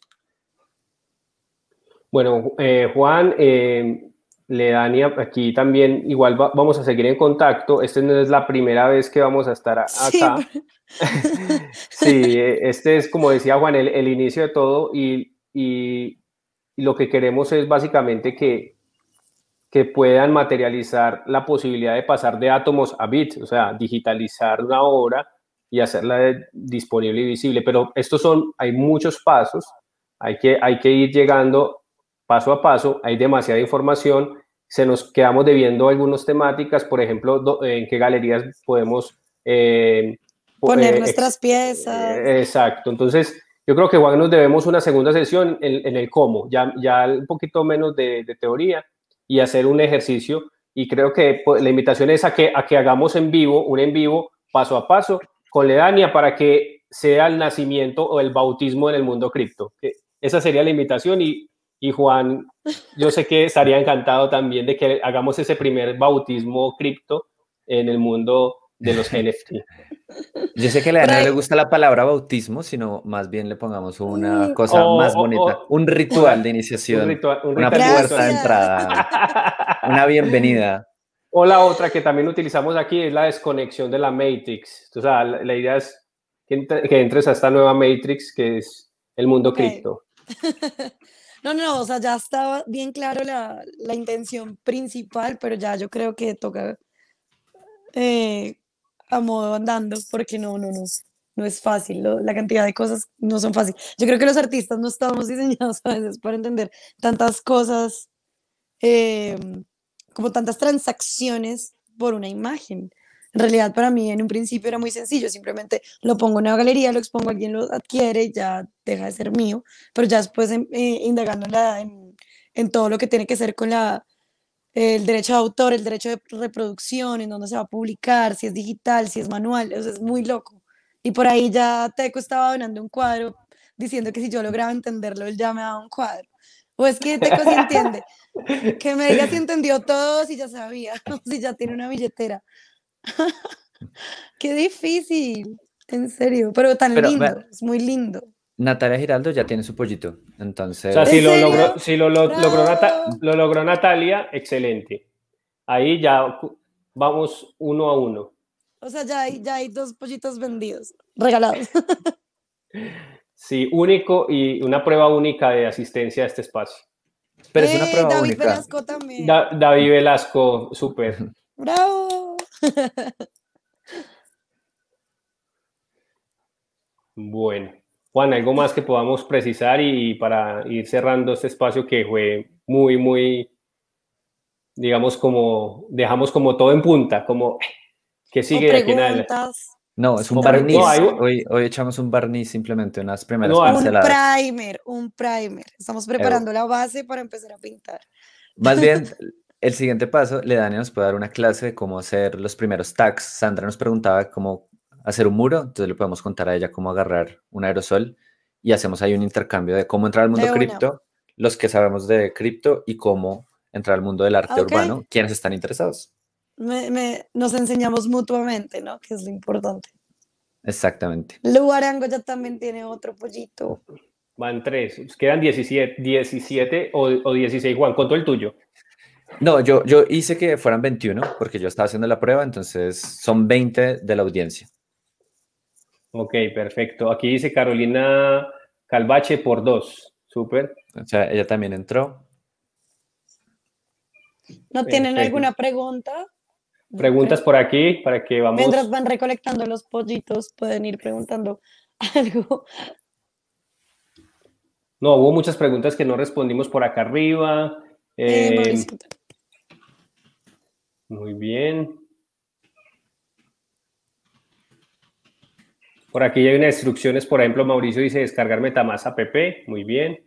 Bueno, eh, Juan, eh, Ledania, aquí también igual vamos a seguir en contacto. Esta no es la primera vez que vamos a estar acá. Sí, este es, como decía Juan, el, inicio de todo y, lo que queremos es básicamente que que puedan materializar la posibilidad de pasar de átomos a bits, o sea, digitalizar una obra y hacerla disponible y visible. Pero estos son, hay muchos pasos, hay que, hay que ir llegando paso a paso, hay demasiada información, se nos quedamos debiendo algunas temáticas, por ejemplo, en qué galerías podemos... Eh, Poner eh, nuestras piezas. Eh, exacto, entonces yo creo que Juan nos debemos una segunda sesión en, el cómo, ya, ya un poquito menos de teoría y hacer un ejercicio. Y creo que pues, la invitación es a que, a que hagamos en vivo, un en vivo paso a paso con Ledania para que sea el nacimiento o el bautismo en el mundo cripto. Esa sería la invitación y, y Juan, yo sé que estaría encantado también de que hagamos ese primer bautismo cripto en el mundo de los NFT. Yo sé que a la no le gusta la palabra bautismo, sino más bien le pongamos una mm, cosa más bonita, un ritual de iniciación, una puerta de entrada, una bienvenida. O la otra que también utilizamos aquí es la desconexión de la Matrix. O sea, la, idea es que, entres a esta nueva Matrix que es el mundo cripto. No, no, o sea, ya estaba bien claro la, la intención principal, pero ya yo creo que toca eh, a modo andando, porque no, no, no, no es fácil, la cantidad de cosas no son fáciles. Yo creo que los artistas no estamos diseñados a veces para entender tantas cosas, eh, como tantas transacciones por una imagen. En realidad para mí en un principio era muy sencillo, simplemente lo pongo en una galería, lo expongo, alguien lo adquiere, ya deja de ser mío, pero ya después em, eh, indagando en, en, todo lo que tiene que ser con la el derecho de autor, el derecho de reproducción, en dónde se va a publicar, si es digital, si es manual, es muy loco. Y por ahí ya Teco estaba donando un cuadro diciendo que si yo lograba entenderlo, él ya me daba un cuadro. O es que Teco se entiende. Que me diga si entendió todo, si ya sabía, si ya tiene una billetera. Qué difícil, en serio, pero tan lindo, es muy lindo. Natalia Giraldo ya tiene su pollito. Entonces. O sea, si lo logró, si lo, logró Natalia, excelente. Ahí ya vamos uno a uno. O sea, ya hay, dos pollitos vendidos, regalados. Sí, único y una prueba única de asistencia a este espacio. Pero es una prueba David Velasco también. David Velasco, súper. ¡Bravo! bueno. Juan, algo más que podamos precisar y para ir cerrando este espacio que fue muy, muy, digamos, como dejamos como todo en punta, como eh, que sigue aquí No, es un barniz. hoy, hoy, echamos un barniz simplemente, unas primeras no, pinceladas. Un primer, un primer. Estamos preparando la base para empezar a pintar. Más bien, el siguiente paso, le Dani nos puede dar una clase de cómo hacer los primeros tags. Sandra nos preguntaba cómo hacer un muro, entonces le podemos contar a ella cómo agarrar un aerosol y hacemos ahí un intercambio de cómo entrar al mundo cripto, los que sabemos de cripto y cómo entrar al mundo del arte urbano, quienes están interesados. nos enseñamos mutuamente, ¿no? Que es lo importante. Exactamente. Arango ya también tiene otro pollito. Van tres, pues quedan 17, 17 o, 16. Juan, ¿cuánto el tuyo? No, yo, yo hice que fueran 21 porque yo estaba haciendo la prueba, entonces son 20 de la audiencia. Ok, perfecto. Aquí dice Carolina Calvache por dos. Súper. O sea, ella también entró. ¿No tienen alguna pregunta? Preguntas por aquí para que vamos. Mientras van recolectando los pollitos, pueden ir preguntando algo. No, hubo muchas preguntas que no respondimos por acá arriba. Eh, eh, muy bien. Por aquí hay unas instrucciones, por ejemplo, Mauricio dice descargar Metamask app, muy bien.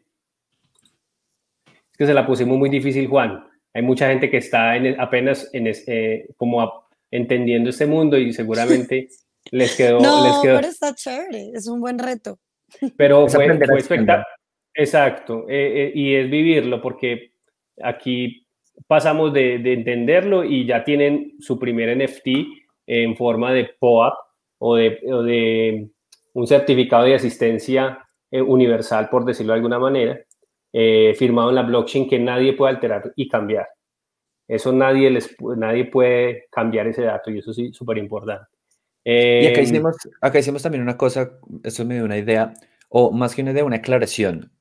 Es que se la pusimos muy difícil, Juan. Hay mucha gente que está en, apenas en eh, como entendiendo este mundo y seguramente les quedó... No, pero está chévere, es un buen reto. Pero fue, espectacular. Exacto, eh, eh, y es vivirlo porque aquí pasamos de, de, entenderlo y ya tienen su primer NFT en forma de POAP o de, un certificado de asistencia eh, universal, por decirlo de alguna manera, eh, firmado en la blockchain que nadie puede alterar y cambiar. Eso nadie, les, nadie puede cambiar ese dato y eso sí, súper importante. y acá eh, hicimos, acá también una cosa, eso me dio una idea, o más que una idea, una aclaración.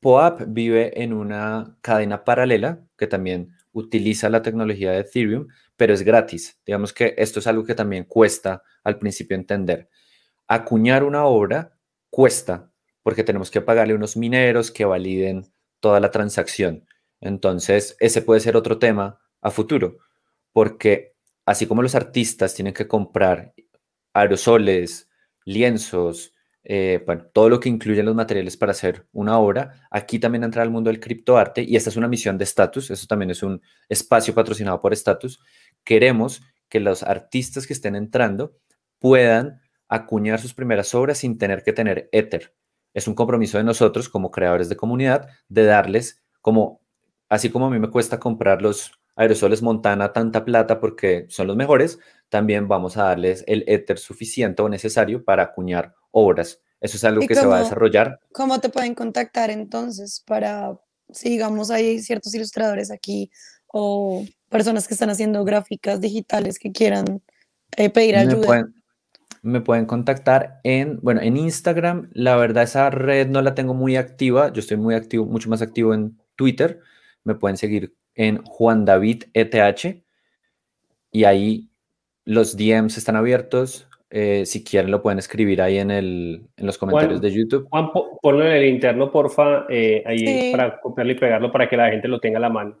POAP vive en una cadena paralela que también utiliza la tecnología de Ethereum, pero es gratis. Digamos que esto es algo que también cuesta al principio entender. Acuñar una obra cuesta porque tenemos que pagarle unos mineros que validen toda la transacción. Entonces, ese puede ser otro tema a futuro, porque así como los artistas tienen que comprar aerosoles, lienzos, eh, todo lo que incluye los materiales para hacer una obra. Aquí también entra el mundo del criptoarte y esta es una misión de Status. eso también es un espacio patrocinado por Status. Queremos que los artistas que estén entrando puedan acuñar sus primeras obras sin tener que tener éter Es un compromiso de nosotros como creadores de comunidad de darles como, así como a mí me cuesta comprar los aerosoles Montana tanta plata porque son los mejores, también vamos a darles el éter suficiente o necesario para acuñar obras. Eso es algo que se va a desarrollar. ¿Cómo te pueden contactar entonces para, si digamos hay ciertos ilustradores aquí o personas que están haciendo gráficas digitales que quieran eh, pedir ayuda? Me pueden, contactar en, bueno, en Instagram. La verdad, esa red no la tengo muy activa. Yo estoy muy activo, mucho más activo en Twitter. Me pueden seguir en Juan David ETH y ahí los DMs están abiertos. Eh, si quieren lo pueden escribir ahí en, el, en los comentarios de YouTube. Juan, ponlo en el interno, porfa, eh, ahí para copiarlo y pegarlo para que la gente lo tenga a la mano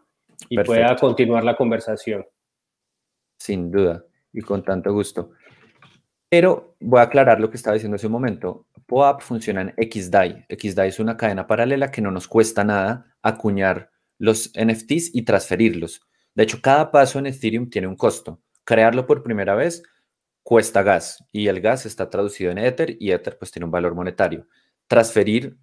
y pueda continuar la conversación. Sin duda y con tanto gusto. Pero voy a aclarar lo que estaba diciendo hace un momento. POAP funciona en XDAI. XDAI es una cadena paralela que no nos cuesta nada acuñar los NFTs y transferirlos. De hecho, cada paso en Ethereum tiene un costo crearlo por primera vez cuesta gas y el gas está traducido en Ether y Ether pues tiene un valor monetario. Transferir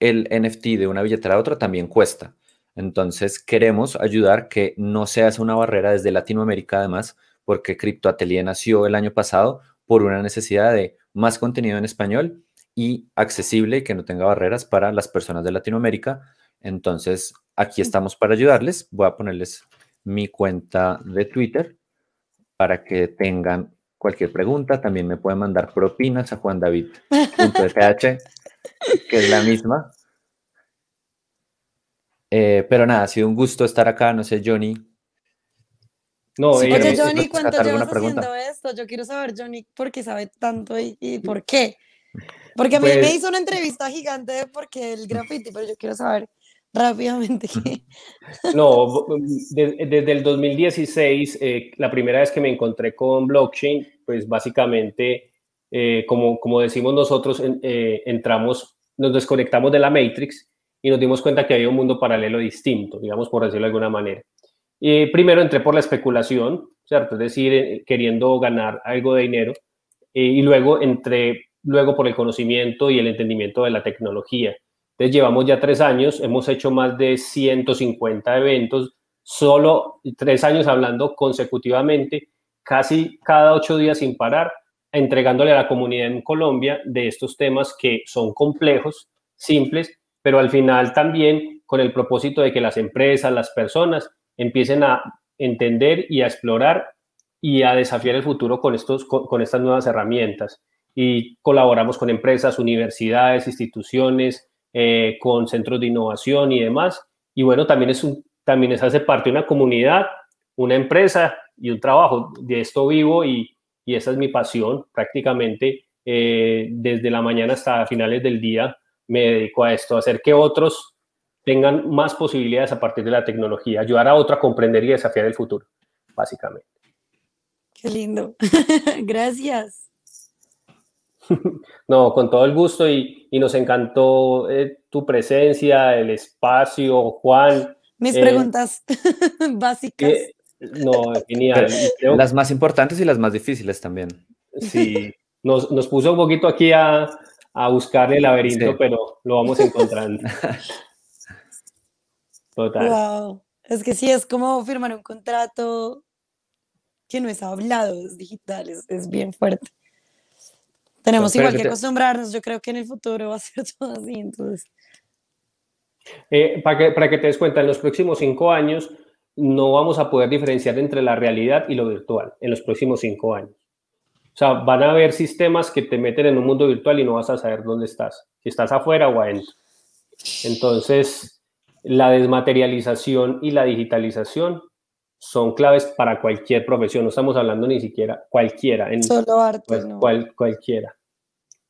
el NFT de una billetera a otra también cuesta. Entonces queremos ayudar que no se hace una barrera desde Latinoamérica además, porque CryptoAtelier nació el año pasado por una necesidad de más contenido en español y accesible y que no tenga barreras para las personas de Latinoamérica. Entonces aquí estamos para ayudarles. Voy a ponerles mi cuenta de Twitter para que tengan cualquier pregunta. También me pueden mandar propinas a juandavid.sh, que es la misma. Eh, pero nada, ha sido un gusto estar acá. No sé, Johnny. No, eh, oye, Johnny, ¿cuánto llevas haciendo esto? Yo quiero saber, Johnny, por qué sabe tanto y, por qué. Porque a mí me pues hizo una entrevista gigante porque el graffiti, pero yo quiero saber rápidamente. No, desde, el 2016, eh, la primera vez que me encontré con blockchain, pues básicamente, eh, como, decimos nosotros, eh, entramos, nos desconectamos de la Matrix y nos dimos cuenta que había un mundo paralelo distinto, digamos, por decirlo de alguna manera. Y primero entré por la especulación, ¿cierto? Es decir, queriendo ganar algo de dinero, y luego entré luego por el conocimiento y el entendimiento de la tecnología. Entonces llevamos ya tres años, hemos hecho más de 150 eventos, solo tres años hablando consecutivamente, casi cada ocho días sin parar, entregándole a la comunidad en Colombia de estos temas que son complejos, simples, pero al final también con el propósito de que las empresas, las personas empiecen a entender y a explorar y a desafiar el futuro con, estos, con estas nuevas herramientas. Y colaboramos con empresas, universidades, instituciones, eh, con centros de innovación y demás. Y bueno, también es un, también es hace parte de una comunidad, una empresa y un trabajo. De esto vivo y, esa es mi pasión prácticamente. Eh, desde la mañana hasta finales del día me dedico a esto, a hacer que otros tengan más posibilidades a partir de la tecnología, ayudar a otra a comprender y desafiar el futuro, básicamente. Qué lindo. Gracias. No, con todo el gusto y, nos encantó eh, tu presencia, el espacio, Juan. Mis eh, preguntas eh, básicas. no, las más importantes y las más difíciles también. Sí, nos, puso un poquito aquí a, a buscar el laberinto, pero lo vamos encontrando. Total. Wow. Es que sí, es como firmar un contrato que no es hablado, es digital, es bien fuerte. Tenemos igual que acostumbrarnos, yo creo que en el futuro va a ser todo así, eh, para, que, para que te des cuenta, en los próximos cinco años no vamos a poder diferenciar entre la realidad y lo virtual, en los próximos cinco años. O sea, van a haber sistemas que te meten en un mundo virtual y no vas a saber dónde estás, si estás afuera o adentro. Entonces, la desmaterialización y la digitalización son claves para cualquier profesión. No estamos hablando ni siquiera cualquiera. Solo arte. Pues, cualquiera.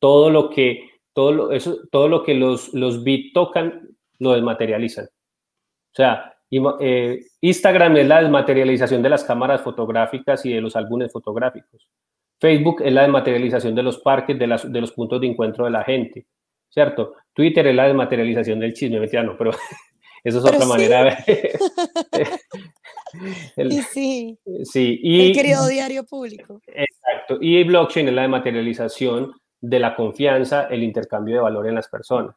Todo lo que, todo todo lo que los, los tocan lo desmaterializan. O sea, eh, Instagram es la desmaterialización de las cámaras fotográficas y de los álbumes fotográficos. Facebook es la desmaterialización de los parques, de, las, de los puntos de encuentro de la gente, ¿cierto? Twitter es la desmaterialización del chisme, mentira, no, pero eso es otra manera de ver. y sí, sí y, el querido diario público. Exacto. Y blockchain es la de materialización de la confianza, el intercambio de valor en las personas.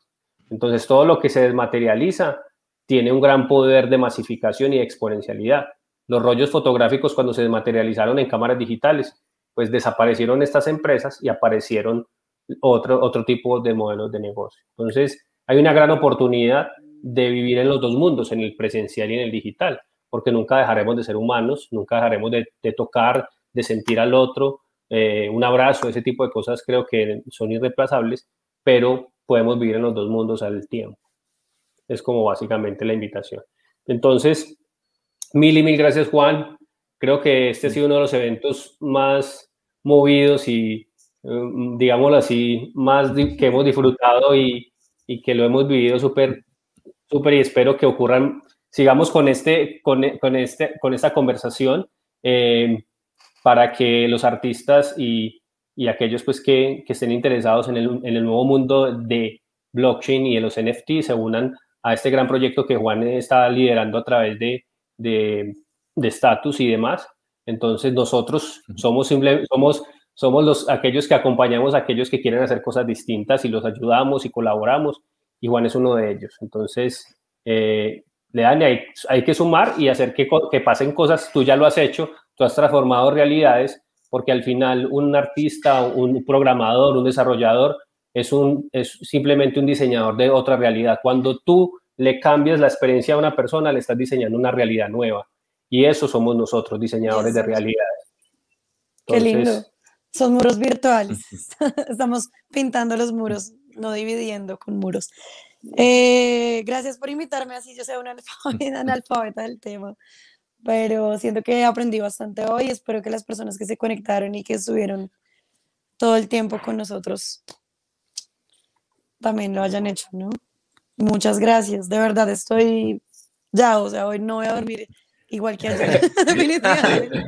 Entonces, todo lo que se desmaterializa tiene un gran poder de masificación y exponencialidad. Los rollos fotográficos cuando se desmaterializaron en cámaras digitales, pues desaparecieron estas empresas y aparecieron otro, otro tipo de modelos de negocio. Entonces, hay una gran oportunidad de vivir en los dos mundos, en el presencial y en el digital porque nunca dejaremos de ser humanos, nunca dejaremos de, tocar, de sentir al otro, eh, un abrazo, ese tipo de cosas creo que son irreemplazables, pero podemos vivir en los dos mundos al tiempo. Es como básicamente la invitación. Entonces, mil y mil gracias Juan. Creo que este ha sido uno de los eventos más movidos y, mm, digámoslo así, más que hemos disfrutado y, y que lo hemos vivido súper, súper y espero que ocurran sigamos con, este, con, este, con esta conversación eh, para que los artistas y, aquellos pues, que, que estén interesados en el, nuevo mundo de blockchain y de los NFT se unan a este gran proyecto que Juan está liderando a través de estatus de, y demás. Entonces nosotros somos, simples somos, somos los, aquellos que acompañamos a aquellos que quieren hacer cosas distintas y los ayudamos y colaboramos y Juan es uno de ellos. Entonces, eh, y hay, hay que sumar y hacer que, que pasen cosas. Tú ya lo has hecho, tú has transformado realidades, porque al final un artista, un programador, un desarrollador es, un, es simplemente un diseñador de otra realidad. Cuando tú le cambias la experiencia a una persona, le estás diseñando una realidad nueva. Y eso somos nosotros, diseñadores de realidades. Qué lindo. Son muros virtuales. Estamos pintando los muros, no dividiendo con muros. Eh, gracias por invitarme, así yo sea una analfabeta, del tema, pero siento que aprendí bastante hoy. Espero que las personas que se conectaron y que estuvieron todo el tiempo con nosotros también lo hayan hecho, ¿no? Muchas gracias, de verdad estoy ya, o sea, hoy no voy a dormir Igual que ayer, definitivamente.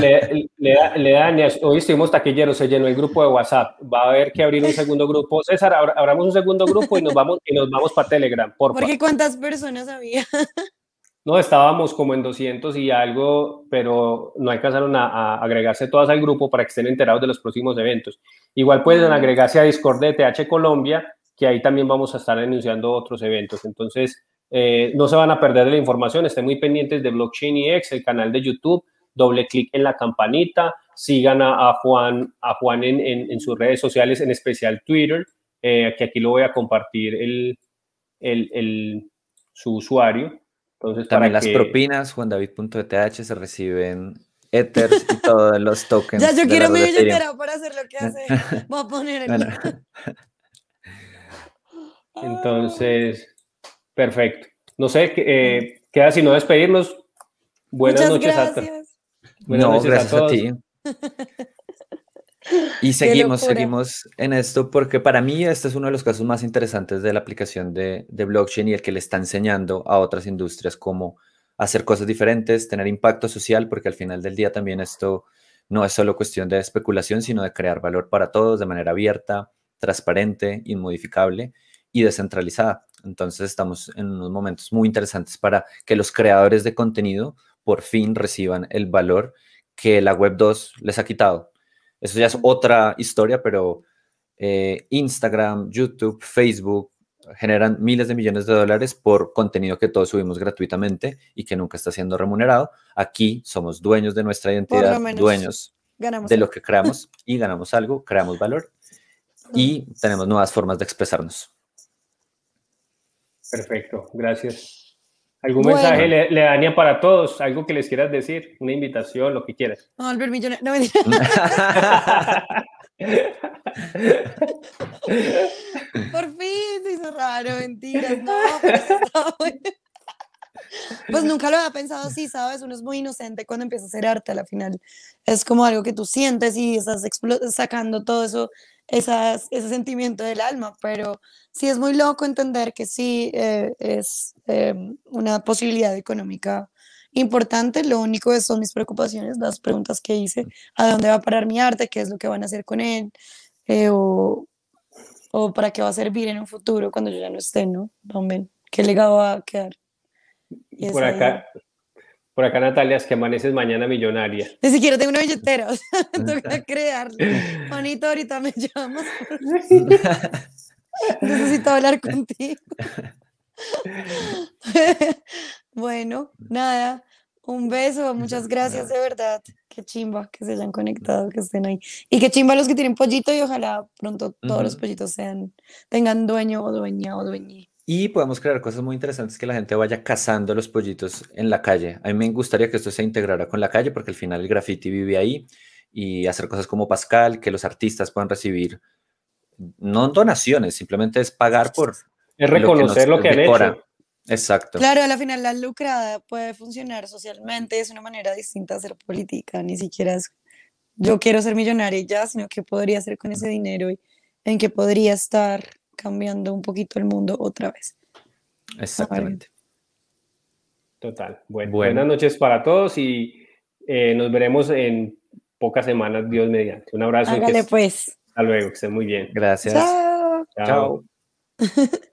Le, le, le dan, hoy estuvimos taquilleros, se llenó el grupo de WhatsApp. Va a haber que abrir un segundo grupo. César, abramos un segundo grupo y nos vamos, y nos vamos para Telegram. por. Porque ¿cuántas personas había? No, estábamos como en 200 y algo, pero no alcanzaron a, agregarse todas al grupo para que estén enterados de los próximos eventos. Igual pueden ah. agregarse a Discord de TH Colombia, que ahí también vamos a estar anunciando otros eventos. Entonces, eh, no se van a perder la información, estén muy pendientes de Blockchain EX, el canal de YouTube, doble clic en la campanita, sigan a, a Juan, a Juan en, sus redes sociales, en especial Twitter, eh, que aquí lo voy a compartir el, su usuario. Entonces, También las propinas, juandavid.eth se reciben Ethers y todos los tokens. ya, yo quiero mi billetera para hacer lo que hace. Voy a poner el... Entonces, Perfecto. No sé, eh, queda sino despedirnos. Buenas noches a no, gracias a, ti. Y seguimos, seguimos en esto porque para mí este es uno de los casos más interesantes de la aplicación de, de, blockchain y el que le está enseñando a otras industrias cómo hacer cosas diferentes, tener impacto social, porque al final del día también esto no es solo cuestión de especulación, sino de crear valor para todos de manera abierta, transparente, inmodificable y descentralizada. Entonces estamos en unos momentos muy interesantes para que los creadores de contenido por fin reciban el valor que la Web 2 les ha quitado. Eso ya es otra historia, pero eh, Instagram, YouTube, Facebook generan miles de millones de dólares por contenido que todos subimos gratuitamente y que nunca está siendo remunerado. Aquí somos dueños de nuestra identidad, dueños de lo que creamos y ganamos algo, creamos valor y tenemos nuevas formas de expresarnos. Perfecto, gracias. ¿Algún mensaje le, le para todos? ¿Algo que les quieras decir? ¿Una invitación? Lo que quieras. No, Albert No, Por fin se hizo raro, mentiras. No, pues, nunca lo había pensado así, ¿sabes? Uno es muy inocente cuando empieza a hacer arte Al final. Es como algo que tú sientes y estás sacando todo eso esas, ese sentimiento del alma, pero sí es muy loco entender que sí eh, es eh, una posibilidad económica importante. Lo único que son mis preocupaciones, las preguntas que hice, a dónde va a parar mi arte, qué es lo que van a hacer con él, eh, o, o, para qué va a servir en un futuro cuando yo ya no esté, ¿no? qué legado va a quedar. Y Por acá, por acá Natalia, es que amaneces mañana millonaria. Ni siquiera tengo una billetera, tengo que toca Juanito, ahorita me llamas. Necesito hablar contigo. bueno, nada, un beso, muchas gracias de verdad. Qué chimba que se hayan conectado, que estén ahí. Y qué chimba los que tienen pollito y ojalá pronto todos los pollitos sean, tengan dueño o dueña o dueño. Y podemos crear cosas muy interesantes que la gente vaya cazando los pollitos en la calle. A mí me gustaría que esto se integrara con la calle porque al final el graffiti vive ahí y hacer cosas como Pascal, que los artistas puedan recibir, no donaciones, simplemente es pagar por... Es reconocer lo que, hecho. Exacto. Claro, a la final la lucrada puede funcionar socialmente, es una manera distinta de hacer política, ni siquiera es yo quiero ser millonaria ya, sino qué podría hacer con ese dinero y en qué podría estar cambiando un poquito el mundo otra vez. Exactamente. Total. buenas noches para todos y eh, nos veremos en pocas semanas, Dios mediante. Un abrazo. Hágale y pues. Hasta luego, que estén muy bien. Gracias. Chao. Chao.